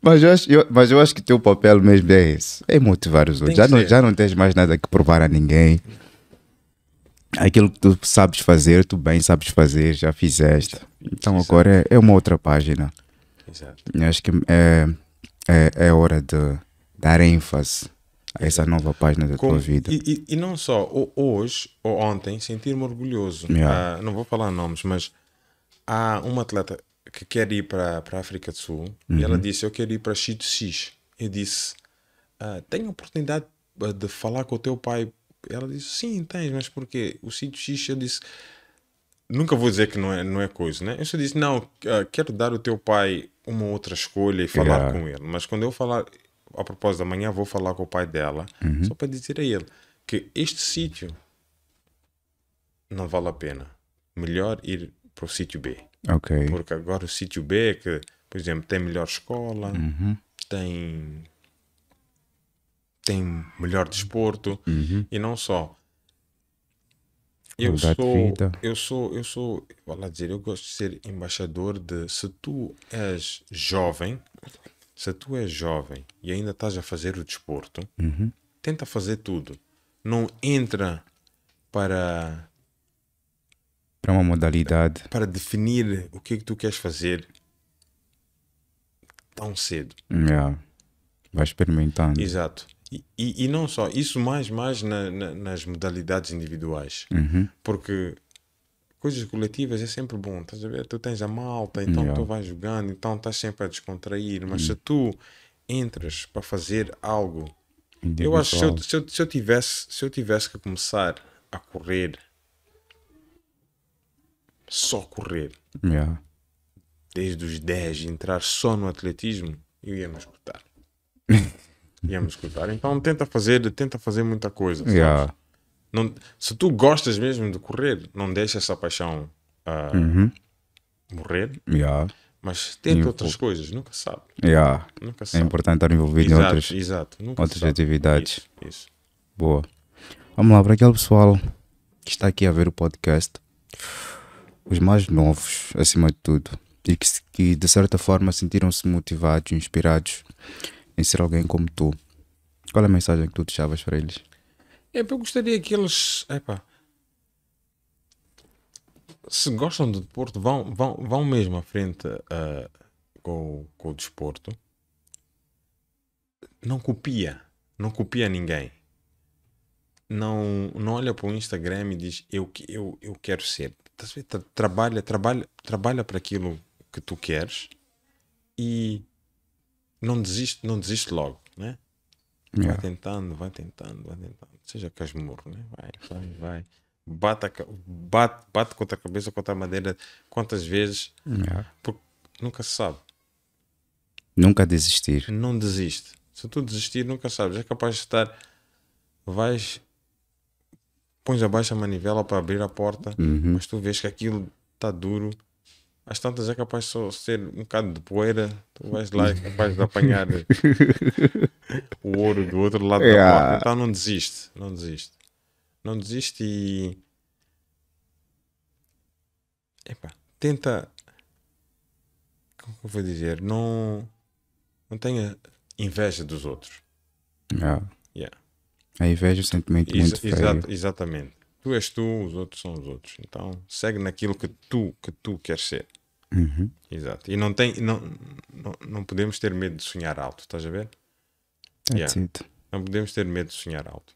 Mas eu, acho, eu, mas eu acho que teu papel mesmo é esse. É motivar os outros. Já não, já não tens mais nada que provar a ninguém. Aquilo que tu sabes fazer, tu bem sabes fazer, já fizeste. Então agora é, é uma outra página. Exato. Eu acho que é, é, é hora de dar ênfase a essa nova página da Com, tua vida. E, e, e, não só, hoje ou ontem, sentir-me orgulhoso. Yeah. Ah, não vou falar nomes, mas há uma atleta que quer ir para, para a África do Sul uhum. e ela uhum. disse: Eu quero ir para X X. Eu disse: ah, Tenho oportunidade ah, de falar com o teu pai? Ela disse: Sim, tens, mas porquê? O X X, eu disse. Nunca vou dizer que não é, não é coisa, né? Eu só disse: Não, ah, quero dar o teu pai uma outra escolha e falar yeah. com ele. Mas quando eu falar, a propósito, amanhã vou falar com o pai dela, uhum. só para dizer a ele que este sítio não vale a pena. Melhor ir para o sítio B. Ok. Porque agora o sítio B, é que, por exemplo, tem melhor escola, uhum. tem, tem melhor desporto uhum. e não só. Eu sou, eu sou, eu sou, vou lá dizer, eu gosto de ser embaixador de se tu és jovem, se tu és jovem e ainda estás a fazer o desporto, uhum. tenta fazer tudo. Não entra para para uma modalidade. Para definir o que é que tu queres fazer tão cedo. Yeah. Vai experimentando. Exato. E, e, e, não só, isso mais, mais na, na, nas modalidades individuais. Uhum. Porque coisas coletivas é sempre bom, estás a ver? Tu tens a malta, então yeah. tu vais jogando, então estás sempre a descontrair. Mas uhum. se tu entras para fazer algo, eu acho que se eu, se, eu, se eu tivesse, se eu tivesse que começar a correr só correr. Yeah. Desde os 10, entrar só no atletismo, eu ia me escutar. ia me escutar. Então tenta fazer, tenta fazer muita coisa. Yeah. Não, se tu gostas mesmo de correr, não deixa essa paixão uh, uhum. morrer. Yeah. Mas tenta outras coisas, nunca sabe. Yeah. Nunca é sabe. É importante estar envolvido exato, em outras, exato. outras atividades. Isso, isso. Boa. Vamos lá, para aquele pessoal que está aqui a ver o podcast os mais novos, acima de tudo, e que, que de certa forma sentiram-se motivados, inspirados em ser alguém como tu. Qual é a mensagem que tu deixavas para eles? É, eu gostaria que eles. Epa, se gostam do desporto, vão, vão, vão mesmo à frente uh, com, com o desporto. Não copia. Não copia ninguém. Não, não olha para o Instagram e diz eu, eu, eu quero ser trabalha, trabalha, trabalha para aquilo que tu queres e não desiste, não desiste logo, né? Yeah. Vai tentando, vai tentando, vai tentando. Seja casmurro, né? Vai, vai, vai. Bate, bate, bate contra a cabeça, contra a madeira, quantas vezes. Yeah. Porque nunca se sabe. Nunca desistir. Não desiste. Se tu desistir, nunca sabes. É capaz de estar. Vais pões abaixo a manivela para abrir a porta, uhum. mas tu vês que aquilo está duro. as tantas é capaz de só ser um bocado de poeira, tu vais lá é capaz de apanhar o ouro do outro lado da é. porta. Então não desiste, não desiste. Não desiste e. Epá, tenta. Como é que eu vou dizer? Não. Não tenha inveja dos outros. É. Yeah. Yeah. A inveja é um sentimento Ex muito feio. Exa exatamente. Tu és tu, os outros são os outros. Então segue naquilo que tu, que tu queres ser. Uhum. Exato. E não, tem, não, não, não, podemos ter medo de sonhar alto, estás a ver? Yeah. Não podemos ter medo de sonhar alto.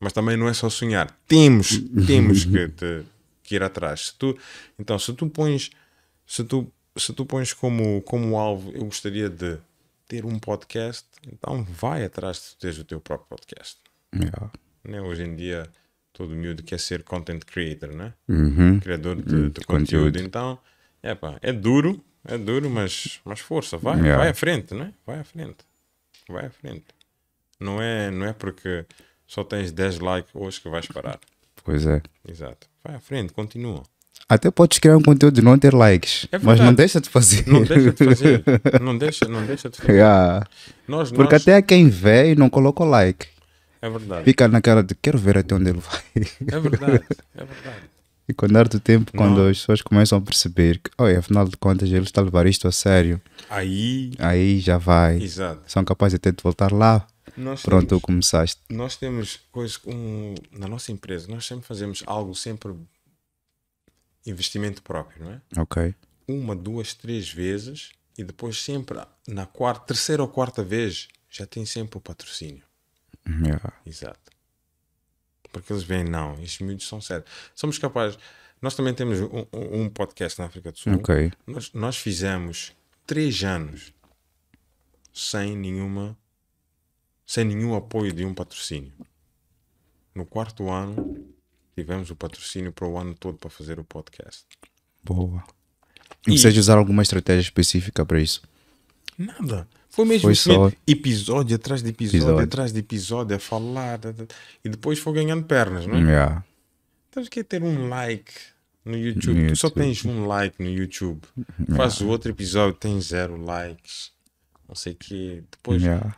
Mas também não é só sonhar. Temos, temos que, te, que ir atrás. Se tu, então, se tu pões, se tu, se tu pões como, como alvo, eu gostaria de ter um podcast, então vai atrás de teres o teu próprio podcast. Yeah. Né? Hoje em dia, todo miúdo quer ser content creator, né? Uhum. Criador de, uhum. de conteúdo. conteúdo. Então, é pá, é duro, é duro, mas, mas força, vai, yeah. vai à frente, né? Vai à frente. Vai à frente. Não é, não é porque só tens 10 likes hoje que vais parar. Pois é. Exato. Vai à frente, continua. Até podes criar um conteúdo de não ter likes, é mas não deixa de fazer. Não deixa de fazer. Não deixa, não deixa de fazer. Yeah. Nós, Porque nós... até quem vê e não coloca o like. É verdade. Fica na cara de quero ver até onde ele vai. É verdade, é verdade. E quando há do tempo, não. quando as pessoas começam a perceber que, olha, afinal de contas, ele está a levar isto a sério. Aí. Aí já vai. Exato. São capazes até de voltar lá. Nós Pronto, temos, começaste. Nós temos coisas um, na nossa empresa, nós sempre fazemos algo, sempre investimento próprio, não é? Ok. Uma, duas, três vezes e depois sempre na quarta, terceira ou quarta vez já tem sempre o patrocínio. Uhum, yeah. Exato. Porque eles veem, não, estes miúdos são sérios. Somos capazes. Nós também temos um, um podcast na África do Sul. Ok. Nós, nós fizemos três anos sem nenhuma sem nenhum apoio de um patrocínio. No quarto ano tivemos o patrocínio para o ano todo para fazer o podcast. Boa. E, e precisas usar alguma estratégia específica para isso? Nada. Foi mesmo, foi só... episódio atrás de episódio, episódio, atrás de episódio, a falar. E depois foi ganhando pernas, não é? Yeah. Tens que ter um like no YouTube. No tu só tens um like no YouTube. Yeah. Faz o outro episódio, tem zero likes. Não sei o quê. Depois yeah.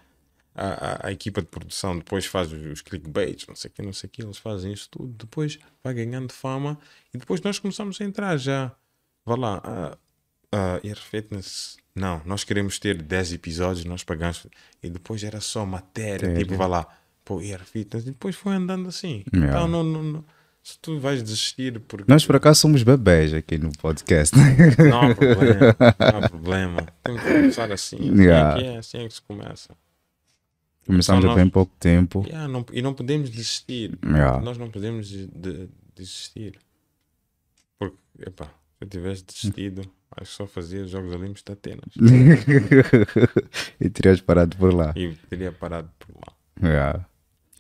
a, a, a, equipa de produção depois faz os, clickbait clickbaits, não sei o quê, não sei o quê. Eles fazem isso tudo. Depois vai ganhando fama. E depois nós começamos a entrar já. Vai lá. A, ah, a ah, Air Fitness não, nós queremos ter 10 episódios, nós pagamos. E depois era só matéria, tipo, vai lá, pô, era E depois foi andando assim. Então, não, não, não, se tu vais desistir. Porque... Nós por acaso somos bebês aqui no podcast. Não há problema, não há problema. Tem que começar assim. Yeah. Assim é, que é, assim é que se começa. Começamos então, há bem pouco tempo. Yeah, não, e não podemos desistir. Yeah. Nós não podemos de, de, desistir. Porque, epá, se eu tivesse desistido. Acho que só fazia Jogos Olímpicos de Atenas. e terias parado por lá. E teria parado por lá. Yeah.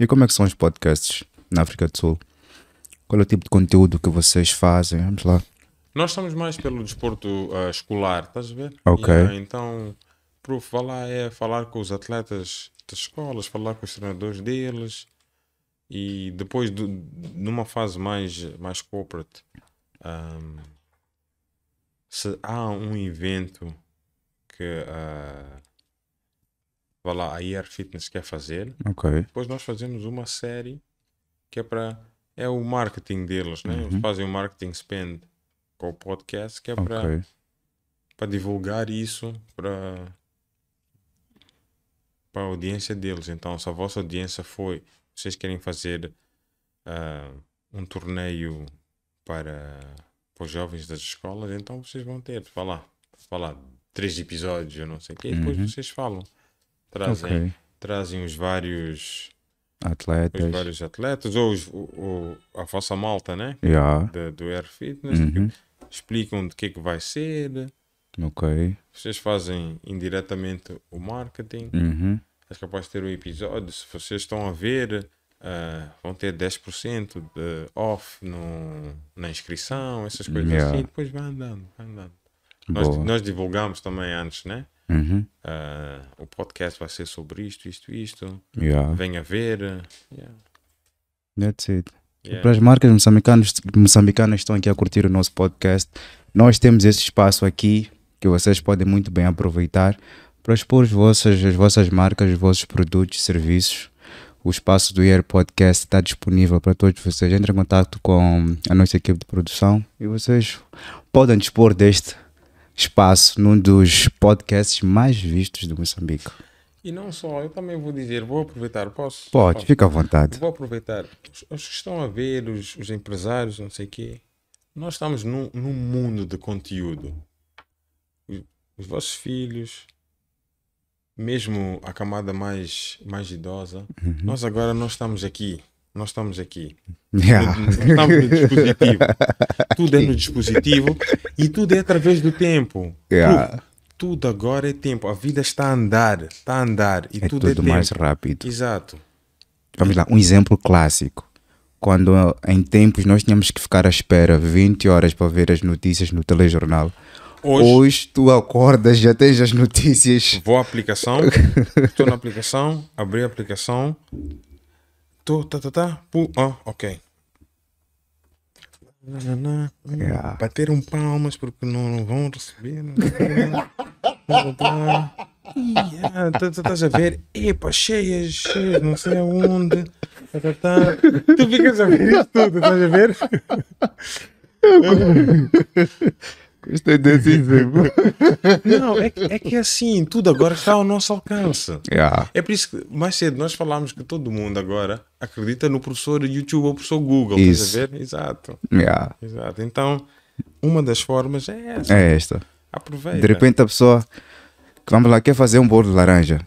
É. E como é que são os podcasts na África do Sul? Qual é o tipo de conteúdo que vocês fazem? Vamos lá. Nós estamos mais pelo desporto uh, escolar, estás a ver? Ok. Yeah, então, vá falar é falar com os atletas das escolas, falar com os treinadores deles e depois numa fase mais, mais corporate. Um, ah, se há um evento que uh, ah, vai lá, a IR Fitness quer fazer, okay. depois nós fazemos uma série que é para. É o marketing deles, né? Uhum. Eles fazem o marketing spend com o podcast, que é para okay. divulgar isso para a audiência deles. Então, se a vossa audiência foi. Vocês querem fazer uh, um torneio para para os jovens das escolas, então vocês vão ter, falar, falar três episódios, eu não sei o quê, e depois uhum. vocês falam. Trazem, okay. trazem os vários atletas. Os vários atletas, ou os, a vossa malta, né? Yeah. Da, do Air Fitness, uhum. explicam de que é que vai ser. Ok. Vocês fazem indiretamente o marketing. Uhum. És capaz de ter um episódio. Se vocês estão a ver Uh, vão ter 10% de off no, na inscrição, essas coisas yeah. assim, depois vai andando, vai andando. Nós, nós, divulgamos também antes, né? Uhum. Uh, o podcast vai ser sobre isto, isto, isto. Yeah. Venha ver. Yeah. That's it. Yeah. Para as marcas moçambicanas, moçambicanas estão aqui a curtir o nosso podcast, nós temos esse espaço aqui que vocês podem muito bem aproveitar para expor as vossas, as vossas marcas, os vossos produtos, serviços o espaço do Air Podcast está disponível para todos vocês. Entre em contato com a nossa equipe de produção e vocês podem dispor deste espaço num dos podcasts mais vistos de Moçambique. E não só, eu também vou dizer, vou aproveitar, posso? Pode, posso? fica à vontade. Vou aproveitar. Os que estão a ver, os, os empresários, não sei o quê, nós estamos num, num mundo de conteúdo. Os, os vossos filhos, mesmo a camada mais, mais idosa, uhum. nós agora não estamos aqui. Nós estamos aqui. Yeah. Estamos no dispositivo. tudo é no dispositivo e tudo é através do tempo. Yeah. Tudo, agora é tempo. A vida está a andar, está a andar e é tudo, é tudo é tempo. mais rápido. Exato. Vamos lá, um exemplo clássico. Quando em tempos nós tínhamos que ficar à espera 20 horas para ver as notícias no telejornal Hoje, Hoje tu acordas, já tens as notícias. Vou à aplicação, estou na aplicação, abri a aplicação, estou, tá, tá, tá, pu, ok. Yeah. Bateram palmas porque não, não vão receber. Tá, tá, estás a ver? Epa, cheias, cheias, não sei aonde. Tá, tá. tá. Tu ficas a ver isso tudo, estás a ver? Gostei é desse exemplo. Não, é, é que é assim, tudo agora está ao nosso alcance. Yeah. É por isso que mais cedo nós falámos que todo mundo agora acredita no professor YouTube ou professor Google. Isso. Estás a ver? Exato. Yeah. Exato. Então, uma das formas é essa. É esta. Aproveita. De repente a pessoa, vamos lá, quer fazer um bolo de laranja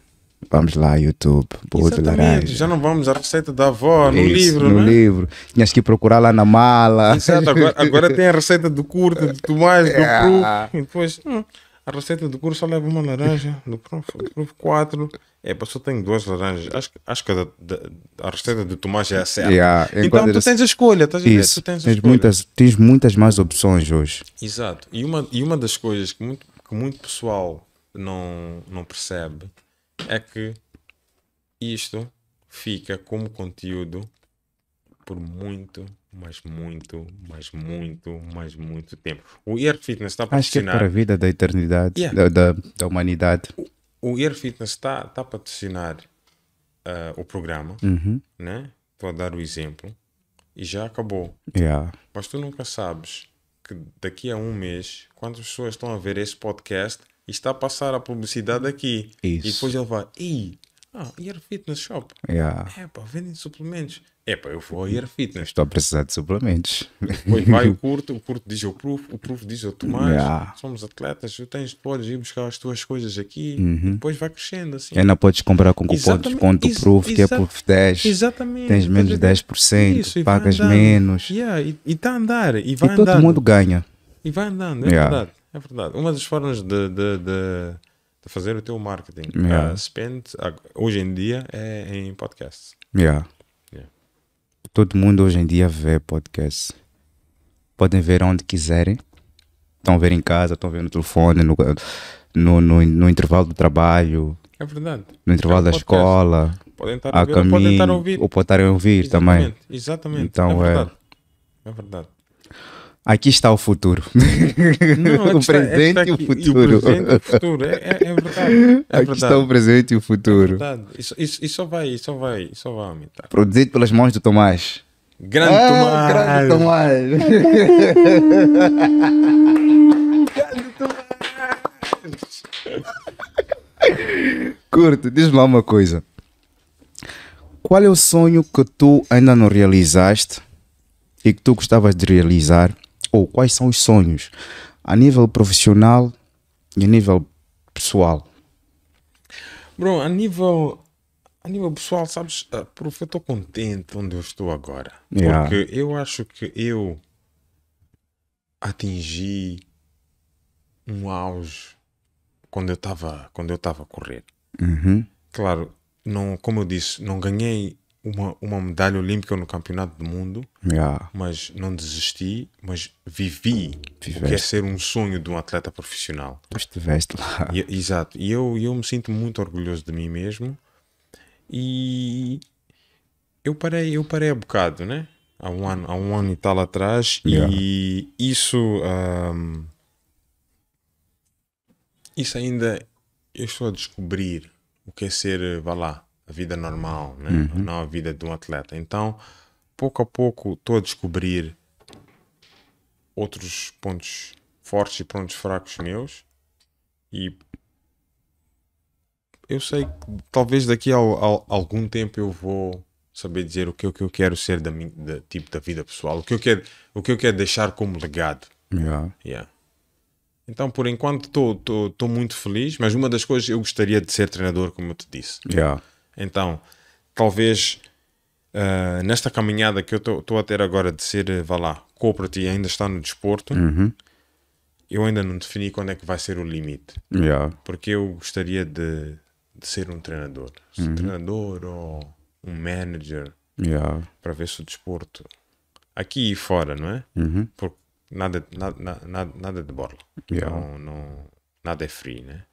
vamos lá, YouTube, bolo de laranja. Já não vamos à receita da avó, no livro, No né? livro. Tinhas que procurar lá na mala. Exato, agora, agora tem a receita do curto, do Tomás, do Cru. É. E depois, hum, a receita do curso só leva uma laranja, do prof, do 4. É, só tenho duas laranjas. Acho, acho que a, da, a receita do Tomás é a certa. Yeah, é então tu tens a escolha, Isso, a Tu tens, tens muitas, tens muitas mais opções hoje. Exato. E uma, e uma das coisas que muito, que muito pessoal não, não percebe é que isto fica como conteúdo por muito, mas muito, mas muito, mas muito tempo. O Ear Fitness está a patrocinar. Acho que é para a vida da eternidade, yeah. da, da, da, humanidade. O, o Ear Fitness está, está a patrocinar uh, o programa, uhum. né? Estou a dar o exemplo. E já acabou. Yeah. Mas tu nunca sabes que daqui a um mês, quantas pessoas estão a ver esse podcast e está a passar a publicidade aqui. Isso. E depois ele vai, ei, ah, Air Fitness Shop. Yeah. É pá, vendem suplementos. É pá, eu vou ao Air Fitness. Estou a precisar de suplementos. Depois vai o curto, o curto diz o proof, o proof diz o Tomás. Yeah. Somos atletas, tu tens, podes ir buscar as tuas coisas aqui. Uhum. Depois vai crescendo assim. Ainda podes comprar com cupom de desconto o proof, que é proof 10. Exatamente. Tens menos de 10%, Isso, pagas menos. Yeah, e está a andar. E, vai e todo mundo ganha. E vai andando, é yeah. verdade. É verdade. Uma das formas de, de, de, de fazer o teu marketing yeah. uh, spend, hoje em dia é em podcasts. Yeah. yeah. Todo mundo hoje em dia vê podcasts. Podem ver onde quiserem. Estão a ver em casa, estão a ver no telefone, no, no, no, no intervalo do trabalho. É verdade. No intervalo é da escola. Podem estar a, ouvir, caminho, podem estar a ouvir. Ou podem estar a ouvir exatamente, também. Exatamente. Então, é, é. verdade. É, é verdade. Aqui está o futuro. Não, o, está, presente aqui, o futuro. o presente e o futuro. É, é, é verdade. É aqui verdade. está o presente e o futuro. Isso, isso, isso, vai, isso, vai, isso vai aumentar. Produzido pelas mãos do Tomás. Grande ah, Tomás. Grande Tomás. grande Tomás. Curto, diz-me lá uma coisa. Qual é o sonho que tu ainda não realizaste e que tu gostavas de realizar ou quais são os sonhos a nível profissional e a nível pessoal? Bro, a nível, a nível pessoal, sabes, ah, prof, eu estou contente onde eu estou agora. Yeah. Porque eu acho que eu atingi um auge quando eu estava quando eu estava a correr. Uhum. Claro, não, como eu disse, não ganhei uma, uma medalha olímpica no campeonato do mundo, yeah. mas não desisti, mas vivi o que é ser um sonho de um atleta profissional. Mas estiveste lá. E, exato. E eu, eu me sinto muito orgulhoso de mim mesmo. E eu parei, eu parei a bocado, né? Há um ano, há um ano e tal atrás. Yeah. E isso... Um, isso ainda eu estou a descobrir o que é ser, vá lá, a vida normal, né? uhum. não a vida de um atleta. Então, pouco a pouco, estou a descobrir outros pontos fortes e pontos fracos meus e eu sei que talvez daqui a, a, a algum tempo eu vou saber dizer o que, o que eu quero ser da, minha, da tipo da vida pessoal, o que eu quero, o que eu quero deixar como legado. Yeah. Yeah. Então, por enquanto, estou muito feliz, mas uma das coisas eu gostaria de ser treinador, como eu te disse. Yeah. Então, talvez uh, nesta caminhada que eu estou a ter agora de ser, vá lá, corporate e ainda está no desporto, uhum. eu ainda não defini quando é que vai ser o limite. Yeah. Porque eu gostaria de, de ser um treinador. Um uhum. treinador ou um manager. Yeah. Para ver se o desporto aqui e fora, não é? Uhum. Porque nada, nada, nada, nada de borla. Yeah. Então, não, nada é free, né?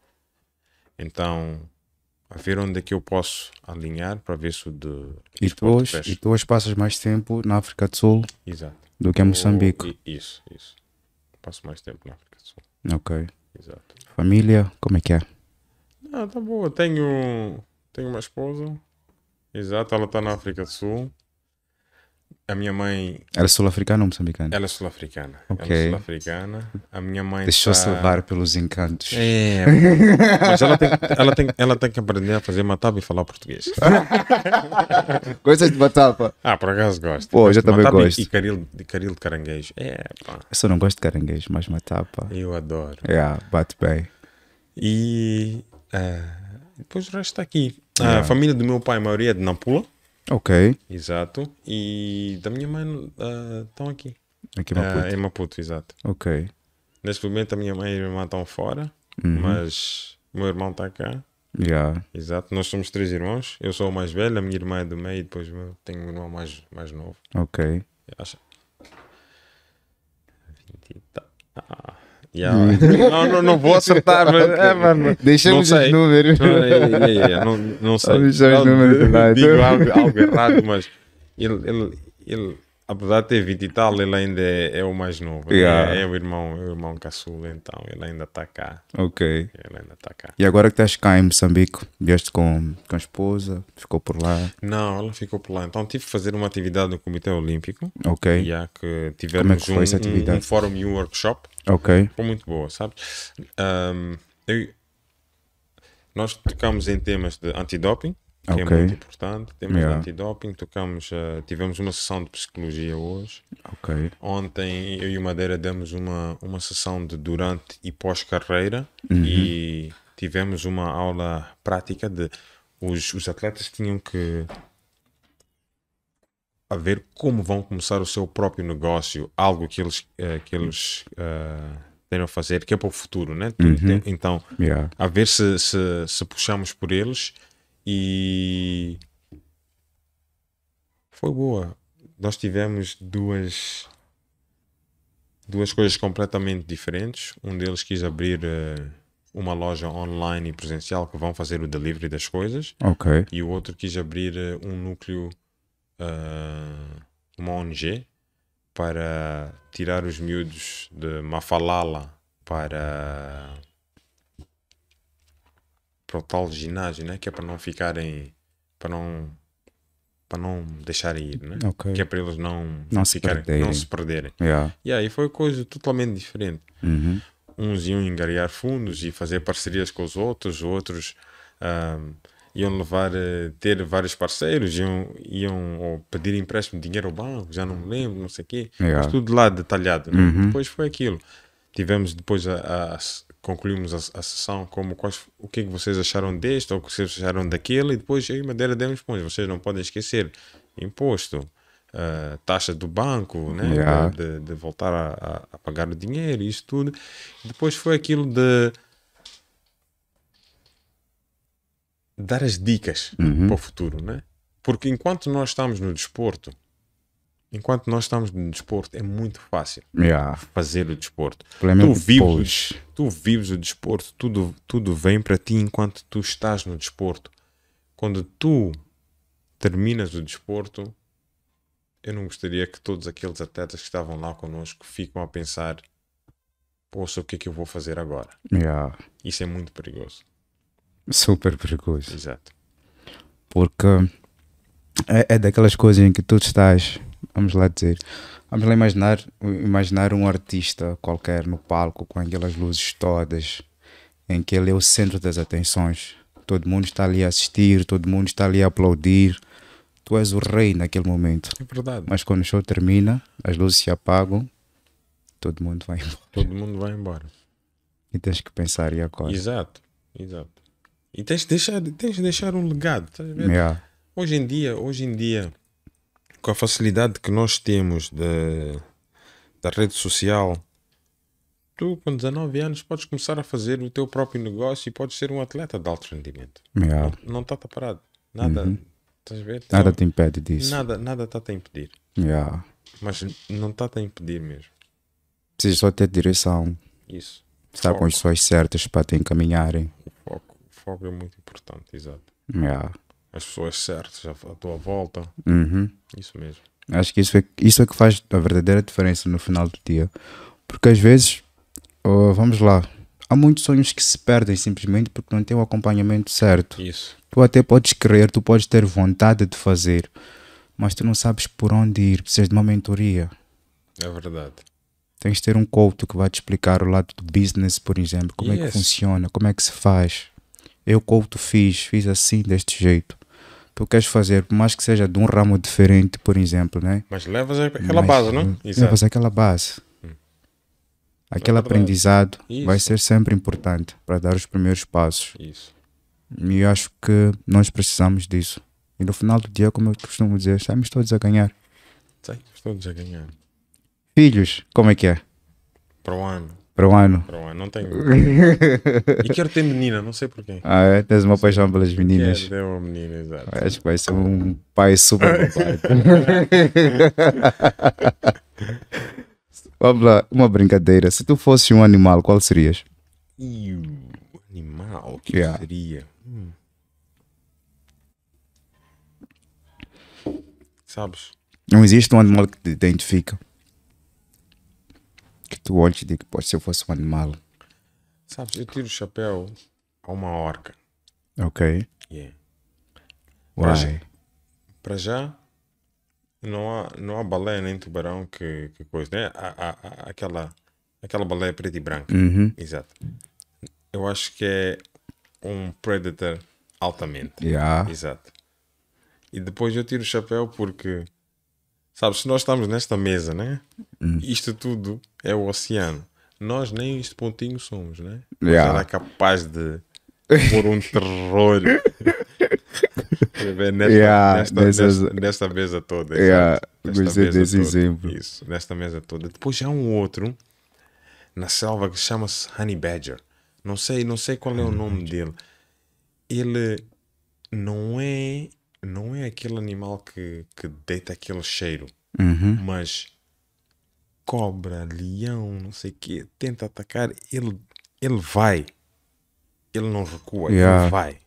Então, a ver onde é que eu posso alinhar para ver se o de e tu, hoje, e passas mais tempo na África do Sul Exato. do que em Moçambique. Isso, isso. Passo mais tempo na África do Sul. Ok. Exato. Família, como é que é? Ah, tá boa. Tenho, tenho uma esposa. Exato, ela está na África do Sul. A minha mãe. Era é sul-africana ou moçambicana? Ela é sul-africana. Ok. Ela é sul-africana. A minha mãe. Deixou-se tá... levar pelos encantos. É. Mas ela tem, ela, tem, ela tem que aprender a fazer matapa e falar português. Coisas de matapa. Ah, por acaso gosto. Pô, já também gosto. E caril, de caril de caranguejo. É, pá. Eu só não gosto de caranguejo, mas matapa. Eu adoro. É, bate bem. E. Uh, depois o resto está aqui. Yeah. A é. família do meu pai, a maioria é de Nampula. Ok. Exato. E da minha mãe uh, estão aqui. Aqui em Maputo. Uh, em Maputo, exato. Ok. Neste momento a minha mãe e a minha irmã estão fora, uhum. mas o meu irmão está cá. Yeah. Exato. Nós somos três irmãos. Eu sou o mais velho, a minha irmã é do meio e depois tenho um irmão mais, mais novo. Ok. Acha? 20 e Ah. Yeah. não, não, não, vou acertar, mas okay. é, mano, deixamos os números. Não, sei. não, é, é, é, sei. Digo então. algo, algo errado, mas ele, ele, ele apesar de ter 20 e tal, ele ainda é, é o mais novo. Né? Yeah. É, é, o irmão, é o irmão caçula, então ele ainda está cá. Ok. Ele ainda está cá. E agora que estás cá em Moçambique, vieste com, com a esposa, ficou por lá? Não, ela ficou por lá. Então tive que fazer uma atividade no Comitê Olímpico. Ok. Já que tivemos Como é que foi um, um, um fórum e um workshop. Ok. Foi muito boa, sabes? Um, eu, nós tocamos em temas de antidoping que é okay. é muito importante. Temos yeah. antidoping, tocamos, uh, tivemos uma sessão de psicologia hoje. Okay. Ontem eu e o Madeira demos uma, uma sessão de durante e pós-carreira uhum. e tivemos uma aula prática de os, os atletas tinham que a ver como vão começar o seu próprio negócio, algo que eles, uh, que eles uh, a fazer, que é para o futuro, né? Uhum. Então, yeah. a ver se, se, se puxamos por eles e foi boa. Nós tivemos duas duas coisas completamente diferentes. Um deles quis abrir uh, uma loja online e presencial que vão fazer o delivery das coisas. Ok. E o outro quis abrir uh, um núcleo, uh, uma ONG, para tirar os miúdos de Mafalala para para o tal ginásio, né? Que é para não ficarem. para não. para não deixarem ir, né? Okay. Que é para eles não, não, se, ficarem, perderem. não se perderem. Yeah. Yeah, e foi coisa totalmente diferente. Uhum. Uns iam engarear fundos e fazer parcerias com os outros, outros. Ah, iam levar, eh, ter vários parceiros, iam, iam pedir empréstimo de dinheiro ao banco, já não me lembro, não sei o quê. Yeah. Mas tudo lá detalhado. Né. Uhum. Depois foi aquilo. Tivemos depois a, a, concluímos a, a sessão como quais, o que, é que vocês acharam deste ou o que vocês acharam daquele e depois eu e Madeira demos pontos. Vocês não podem esquecer imposto, uh, taxa do banco, né? Yeah. De, de, voltar a, a, pagar o dinheiro isso tudo. Depois foi aquilo de dar as dicas uhum. para o futuro, né? Porque enquanto nós estamos no desporto, Enquanto nós estamos no desporto, é muito fácil yeah. fazer o desporto. tu vives, tu vives o desporto, tudo, tudo vem para ti enquanto tu estás no desporto. Quando tu terminas o desporto, eu não gostaria que todos aqueles atletas que estavam lá conosco fiquem a pensar: poxa, o que é que eu vou fazer agora? Yeah. Isso é muito perigoso. Super perigoso. Exato. Porque é, é daquelas coisas em que tu estás vamos lá dizer, vamos lá imaginar, imaginar um artista qualquer no palco com aquelas luzes todas, em que ele é o centro das atenções. Todo mundo está ali a assistir, todo mundo está ali a aplaudir. Tu és o rei naquele momento. É verdade. Mas quando o show termina, as luzes se apagam, todo mundo vai embora. Todo mundo vai embora. E tens que pensar e agora. Exato, exato. E tens de deixar, tens de deixar um legado. Estás a ver? Yeah. Hoje em dia, hoje em dia, com a facilidade que nós temos de, da rede social, tu com 19 anos podes começar a fazer o teu próprio negócio e podes ser um atleta de alto rendimento. Yeah. Não está parado. Nada. Uhum. Estás a Nada então, te impede disso. Nada nada está a impedir. Yeah. Mas não está a impedir mesmo. Precisa só ter direção. Isso. Estar com as pessoas certas para te encaminharem. O foco, o foco é muito importante, exato. Yeah as pessoas certas à tua volta. Uhum. Isso mesmo. Acho que isso é, isso é que faz a verdadeira diferença no final do dia. Porque às vezes, oh, vamos lá, há muitos sonhos que se perdem simplesmente porque não tem o acompanhamento certo. Isso. Tu até podes querer, tu podes ter vontade de fazer, mas tu não sabes por onde ir, precisas de uma mentoria. É verdade. Tens de ter um couto que vai te explicar o lado do business, por exemplo, como yes. é que funciona, como é que se faz. Eu, couto fiz, fiz assim, deste jeito tu queres fazer, por mais que seja de um ramo diferente, por exemplo, né? Mas levas aquela Mas, base, não? Né? Exato. Levas aquela base. Hum. Aquele é aprendizado vai ser sempre importante para dar os primeiros passos. Isso. E eu acho que nós precisamos disso. E no final do dia, como eu costumo dizer, me todos a ganhar. Sim, todos a ganhar. Filhos, como é que é? Para o ano. Para o ano. Para o ano, não tenho. e quero ter menina, não sei porquê. Ah, é? Tens uma paixão pelas meninas. Quero ter uma menina, exato. Acho que vai ser um pai super completo. Vamos lá, uma brincadeira. Se tu fosses um animal, qual serias? Iu, animal? O que yeah. seria? Hum. Sabes? Não existe um animal que te identifica tu olhas de que se eu fosse um animal. Sabes, eu tiro o chapéu a uma orca. Ok. Yeah. Para já, para já, não há, não há baleia nem tubarão que, que coisa, né? Há, há, há aquela, aquela baleia preta e branca. Uhum. Exato. Eu acho que é um predator altamente. Yeah. Exato. E depois eu tiro o chapéu porque Sabes, se nós estamos nesta mesa, né? Hum. Isto tudo é o oceano. Nós nem este pontinho somos, né? Yeah. era capaz de pôr um terror nesta, yeah, nesta, nesta, nesta, mesa toda. Yeah, desse exemplo. Isso, nesta mesa toda. Depois há um outro na selva que chama-se Honey Badger. Não sei, não sei qual é o nome dele. Ele não é não é aquele animal que, que deita aquele cheiro, uhum. mas cobra, leão, não sei o quê, tenta atacar, ele, ele vai. Ele não recua, yeah. ele vai.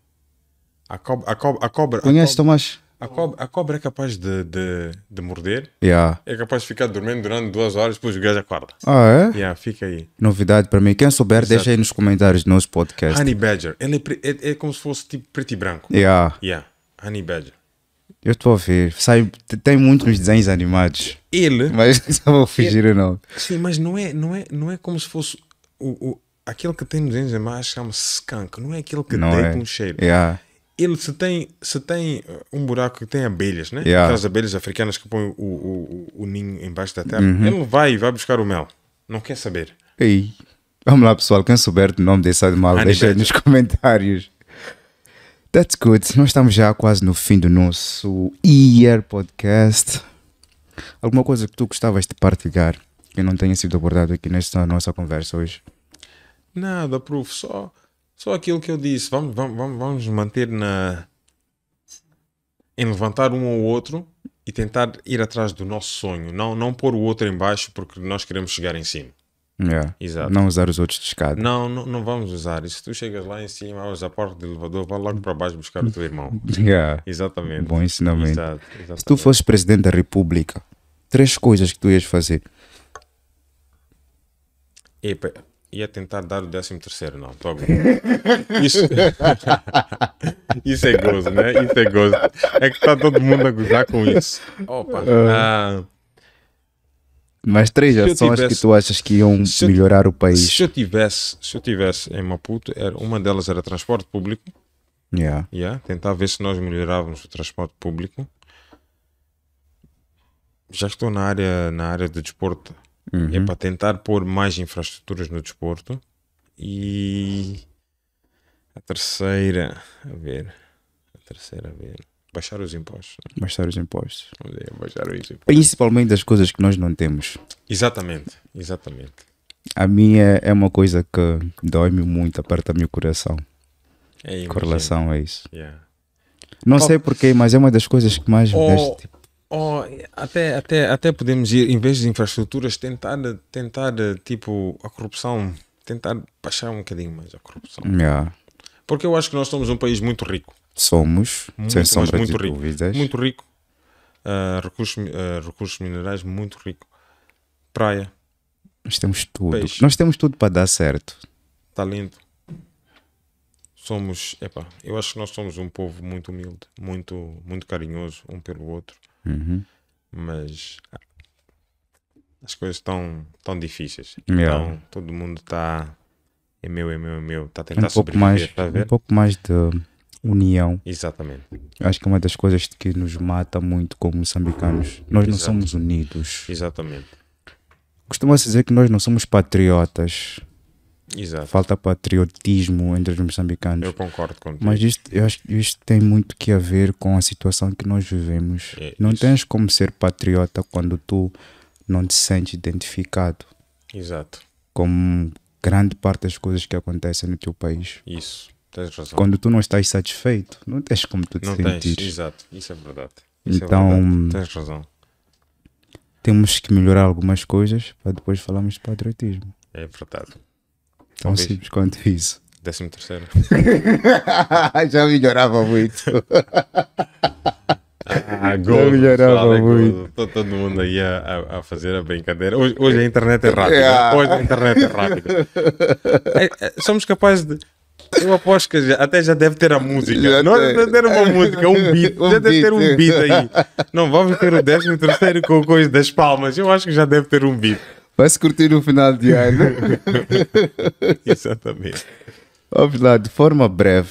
A cobra, a cobra, a cobra Conhece, Tomás? A cobra, a cobra é capaz de, de, de morder. Yeah. É capaz de ficar dormindo durante duas horas, depois o gajo acorda. Ah, é? Yeah, fica aí. Novidade para mim. Quem souber, Exato. deixa aí nos comentários do nosso podcast. Honey Badger. Ele é, é, é como se fosse tipo preto e branco. Yeah. Yeah. Honey Badger. Eu estou a ver. Sai, tem muito nos desenhos animados. Ele. Mas só vou fugir ele, é. Sim, mas não é, não, é, não é como se fosse o, o, aquele que tem nos desenhos animados chama-se skunk. Não é aquele que não deita é. um cheiro. Yeah. É. Ele se tem, se tem uh, um buraco que tem abelhas, né? Yeah. É. Aquelas abelhas africanas que põem o, o, o, o ninho embaixo da terra. Uhum. Ele vai e vai buscar o mel. Não quer saber. Ei. Vamos lá, pessoal. Quem souber o nome desse animal, deixa nos comentários. That's good. Nós estamos já quase no fim do nosso Year Podcast. Alguma coisa que tu gostavas de partilhar que não tenha sido abordado aqui nesta nossa conversa hoje? Nada, prof. Só, só aquilo que eu disse. Vamos, vamos, vamos manter na. em levantar um ou outro e tentar ir atrás do nosso sonho. Não, não pôr o outro em baixo porque nós queremos chegar em cima. Yeah. Exato. Não usar os outros de escada. Não, não, não vamos usar. E se tu chegas lá em cima, usa a porta do elevador, vai logo para baixo buscar o teu irmão. Yeah. Exatamente. Bom ensinamento. Exato, se tu fosses presidente da República, três coisas que tu ias fazer. Epa, ia tentar dar o décimo terceiro, não, tô isso... isso é gozo, né? Isso é gozo. É que está todo mundo a gozar com isso. Opa, uh mais três se ações tivesse, que tu achas que iam melhorar o país. Se eu tivesse, se eu tivesse em Maputo, era, uma delas era transporte público. Yeah. Yeah, tentar ver se nós melhorávamos o transporte público. Já estou na área, na área de desporto. Uhum. É para tentar pôr mais infraestruturas no desporto. E a terceira, a ver. A terceira, a ver. Baixar os impostos. Baixar os impostos. É, baixar os impostos. Principalmente das coisas que nós não temos. Exatamente, exatamente. A minha é, é uma coisa que dói-me muito, aperta meu coração. É, com relação a isso. Yeah. Não sei porquê, mas é uma das coisas que mais oh, me deixa, tipo... oh, até, até, até podemos ir, em vez de infraestruturas, tentar, tentar tipo, a corrupção, tentar baixar um bocadinho mais a corrupção. Yeah. Porque eu acho que nós somos um país muito rico. Somos, muito, sem sombra muito de rico, dúvidas. Muito rico. Uh, recursos, uh, recursos minerais muito rico. Praia. Nós temos tudo. Peixe. Nós temos tudo para dar certo. Talento. Somos, epa, eu acho que nós somos um povo muito humilde, muito, muito carinhoso um pelo outro. Uhum. Mas ah, as coisas estão tão difíceis. Então todo mundo está é meu, é meu, é meu, está a tentar um pouco sobreviver, mais, tá a Um pouco mais de união. Exatamente. Acho que é uma das coisas que nos mata muito como moçambicanos. Nós não somos unidos. Exatamente. Costuma-se dizer que nós não somos patriotas. Exato. Falta patriotismo entre os moçambicanos. Eu concordo contigo. Mas isto, eu acho que isto tem muito que a ver com a situação que nós vivemos. É, não isso. tens como ser patriota quando tu não te sentes identificado. Exato. Com grande parte das coisas que acontecem no teu país. Isso. Tens razão. Quando tu não estás satisfeito, não tens como tu te não sentires. Tens, exato, isso é verdade. Isso então, é verdade. Então, tens razão. Temos que melhorar algumas coisas para depois falarmos de patriotismo. É verdade. Tão Talvez. simples quanto isso. Décimo terceiro. Já melhorava muito. Ah, gol, Já melhorava é muito. Todo, todo mundo aí a, a, fazer a brincadeira. Hoje, hoje a internet é rápida. Hoje a internet é rápida. É, é, somos capazes de eu aposto que já, até já deve ter a música. Já não deve ter uma música, um beat. Um já beat. deve ter um beat aí. Não, vamos ter o décimo terceiro com coisa das palmas. Eu acho que já deve ter um beat. Vai-se curtir no final de ano. Exatamente. Vamos lá, de forma breve.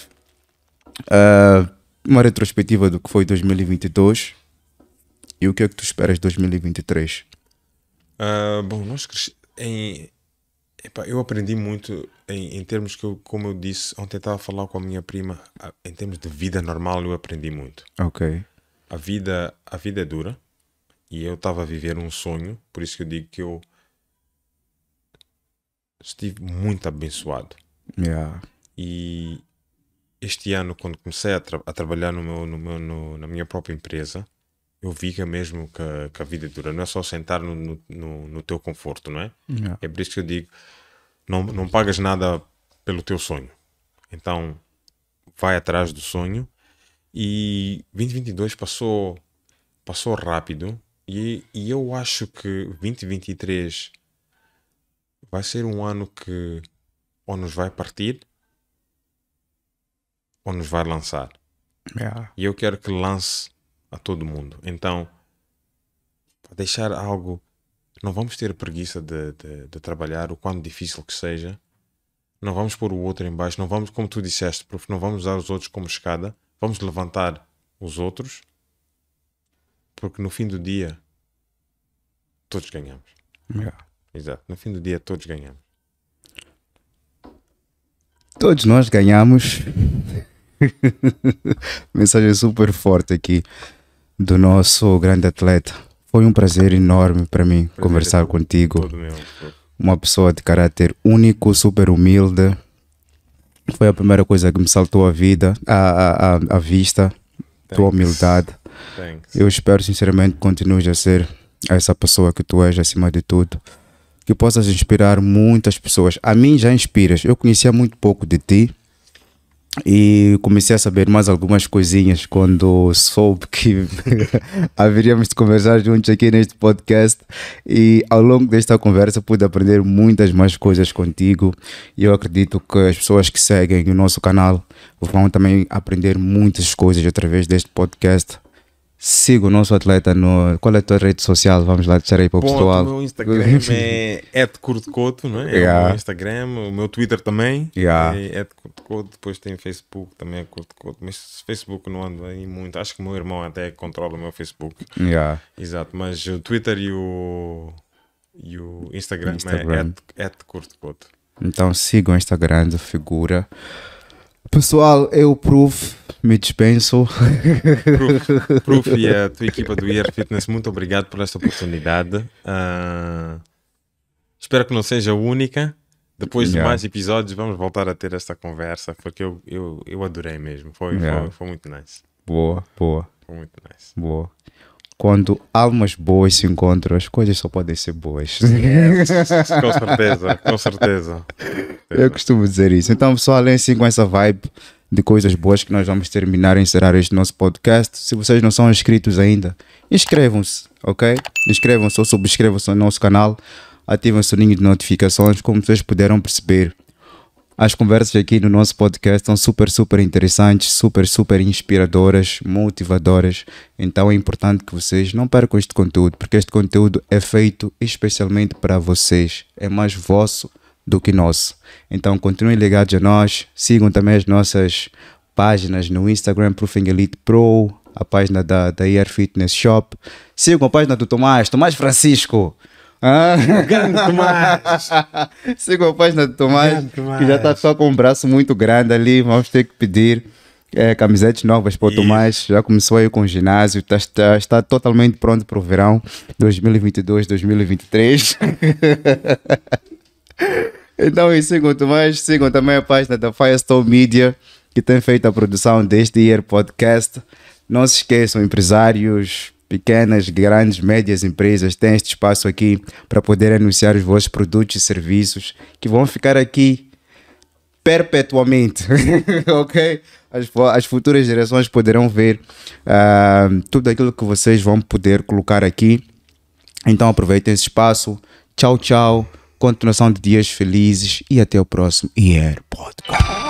Uh, uma retrospectiva do que foi 2022 e o que é que tu esperas de 2023? Uh, ah, bom, nós crescemos. Em, Epá, eu aprendi muito em, em, termos que eu, como eu disse, ontem estava a falar com a minha prima, em termos de vida normal eu aprendi muito. Ok. A vida, a vida é dura e eu estava a viver um sonho, por isso que eu digo que eu estive muito abençoado. Yeah. E este ano, quando comecei a, tra a trabalhar no meu, no meu, no, na minha própria empresa, eu viga mesmo que, que, a vida é dura. Não é só sentar no, no, no teu conforto, não é? Yeah. É por isso que eu digo: não, não pagas nada pelo teu sonho. Então, vai atrás do sonho. E 2022 passou, passou rápido. E, e eu acho que 2023 vai ser um ano que ou nos vai partir ou nos vai lançar. Yeah. E eu quero que lance a todo mundo. Então, deixar algo. Não vamos ter preguiça de, de, de trabalhar, o quanto difícil que seja. Não vamos pôr o outro em baixo. Não vamos, como tu disseste, prof, não vamos usar os outros como escada. Vamos levantar os outros. Porque no fim do dia, todos ganhamos. Yeah. Exato. No fim do dia, todos ganhamos. Todos nós ganhamos. Mensagem super forte aqui do nosso grande atleta. Foi um prazer enorme para mim prazer conversar é contigo. meu, Uma pessoa de caráter único, super humilde. Foi a primeira coisa que me saltou à vida, à, à, à vista, Thanks. tua humildade. Thanks. Eu espero sinceramente que continues a ser essa pessoa que tu és acima de tudo que possas inspirar muitas pessoas. A mim já inspiras. Eu conhecia muito pouco de ti, e comecei a saber mais algumas coisinhas quando soube que haveríamos de conversar juntos aqui neste podcast. E ao longo desta conversa pude aprender muitas mais coisas contigo. E eu acredito que as pessoas que seguem o nosso canal vão também aprender muitas coisas através deste podcast. Siga o nosso atleta no. Qual é a tua rede social? Vamos lá deixar aí para o pessoal. O meu Instagram é @curtocoto, não é? Yeah. É o meu Instagram, o meu Twitter também yeah. é @curtocoto. Depois tem Facebook também é curtocoto, mas Facebook não ando aí muito. Acho que o meu irmão até controla o meu Facebook. Yeah. Exato, mas o Twitter e o e o Instagram, é Instagram. é @curtocoto. Então sigam o Instagram da figura. Pessoal, eu provo me dispenso. prof e a tua equipa do IR Fitness, muito obrigado por esta oportunidade. Uh, espero que não seja a única. Depois yeah. de mais episódios, vamos voltar a ter esta conversa, porque eu, eu, eu adorei mesmo. Foi, yeah. foi, foi, muito nice. Boa, boa. Foi muito nice. Boa. Quando almas boas se encontram, as coisas só podem ser boas. com certeza, com certeza. Eu costumo dizer isso. Então, pessoal, além assim com essa vibe de coisas boas que nós vamos terminar e encerrar este nosso podcast. Se vocês não são inscritos ainda, inscrevam-se, ok? Inscrevam-se ou subscrevam-se no nosso canal, ativem o sininho de notificações, como vocês puderam perceber. As conversas aqui no nosso podcast são super, super interessantes, super, super inspiradoras, motivadoras. Então é importante que vocês não percam este conteúdo, porque este conteúdo é feito especialmente para vocês. É mais vosso do que nosso. Então continuem ligados a nós, sigam também as nossas páginas no Instagram, Proofing Elite Pro, a página da, da ER Fitness Shop, sigam a página do Tomás, Tomás Francisco. Ah. Grande Tomás. sigam a página do Tomás, Tomás. que já está só com um braço muito grande ali, vamos ter que pedir. É, camisetas novas para o Tomás, já começou aí com o ginásio, tá, está está totalmente pronto para o verão 2022, 2023. Então, e sigam mais, sigam também a página né, da Firestone Media, que tem feito a produção deste Year Podcast. Não se esqueçam, empresários, pequenas, grandes, médias empresas têm este espaço aqui para poder anunciar os vossos produtos e serviços que vão ficar aqui perpetuamente, ok? As, as, futuras gerações poderão ver uh, tudo aquilo que vocês vão poder colocar aqui. Então aproveitem esse espaço. Tchau, tchau. Continuação de dias felizes e até o próximo IR Podcast.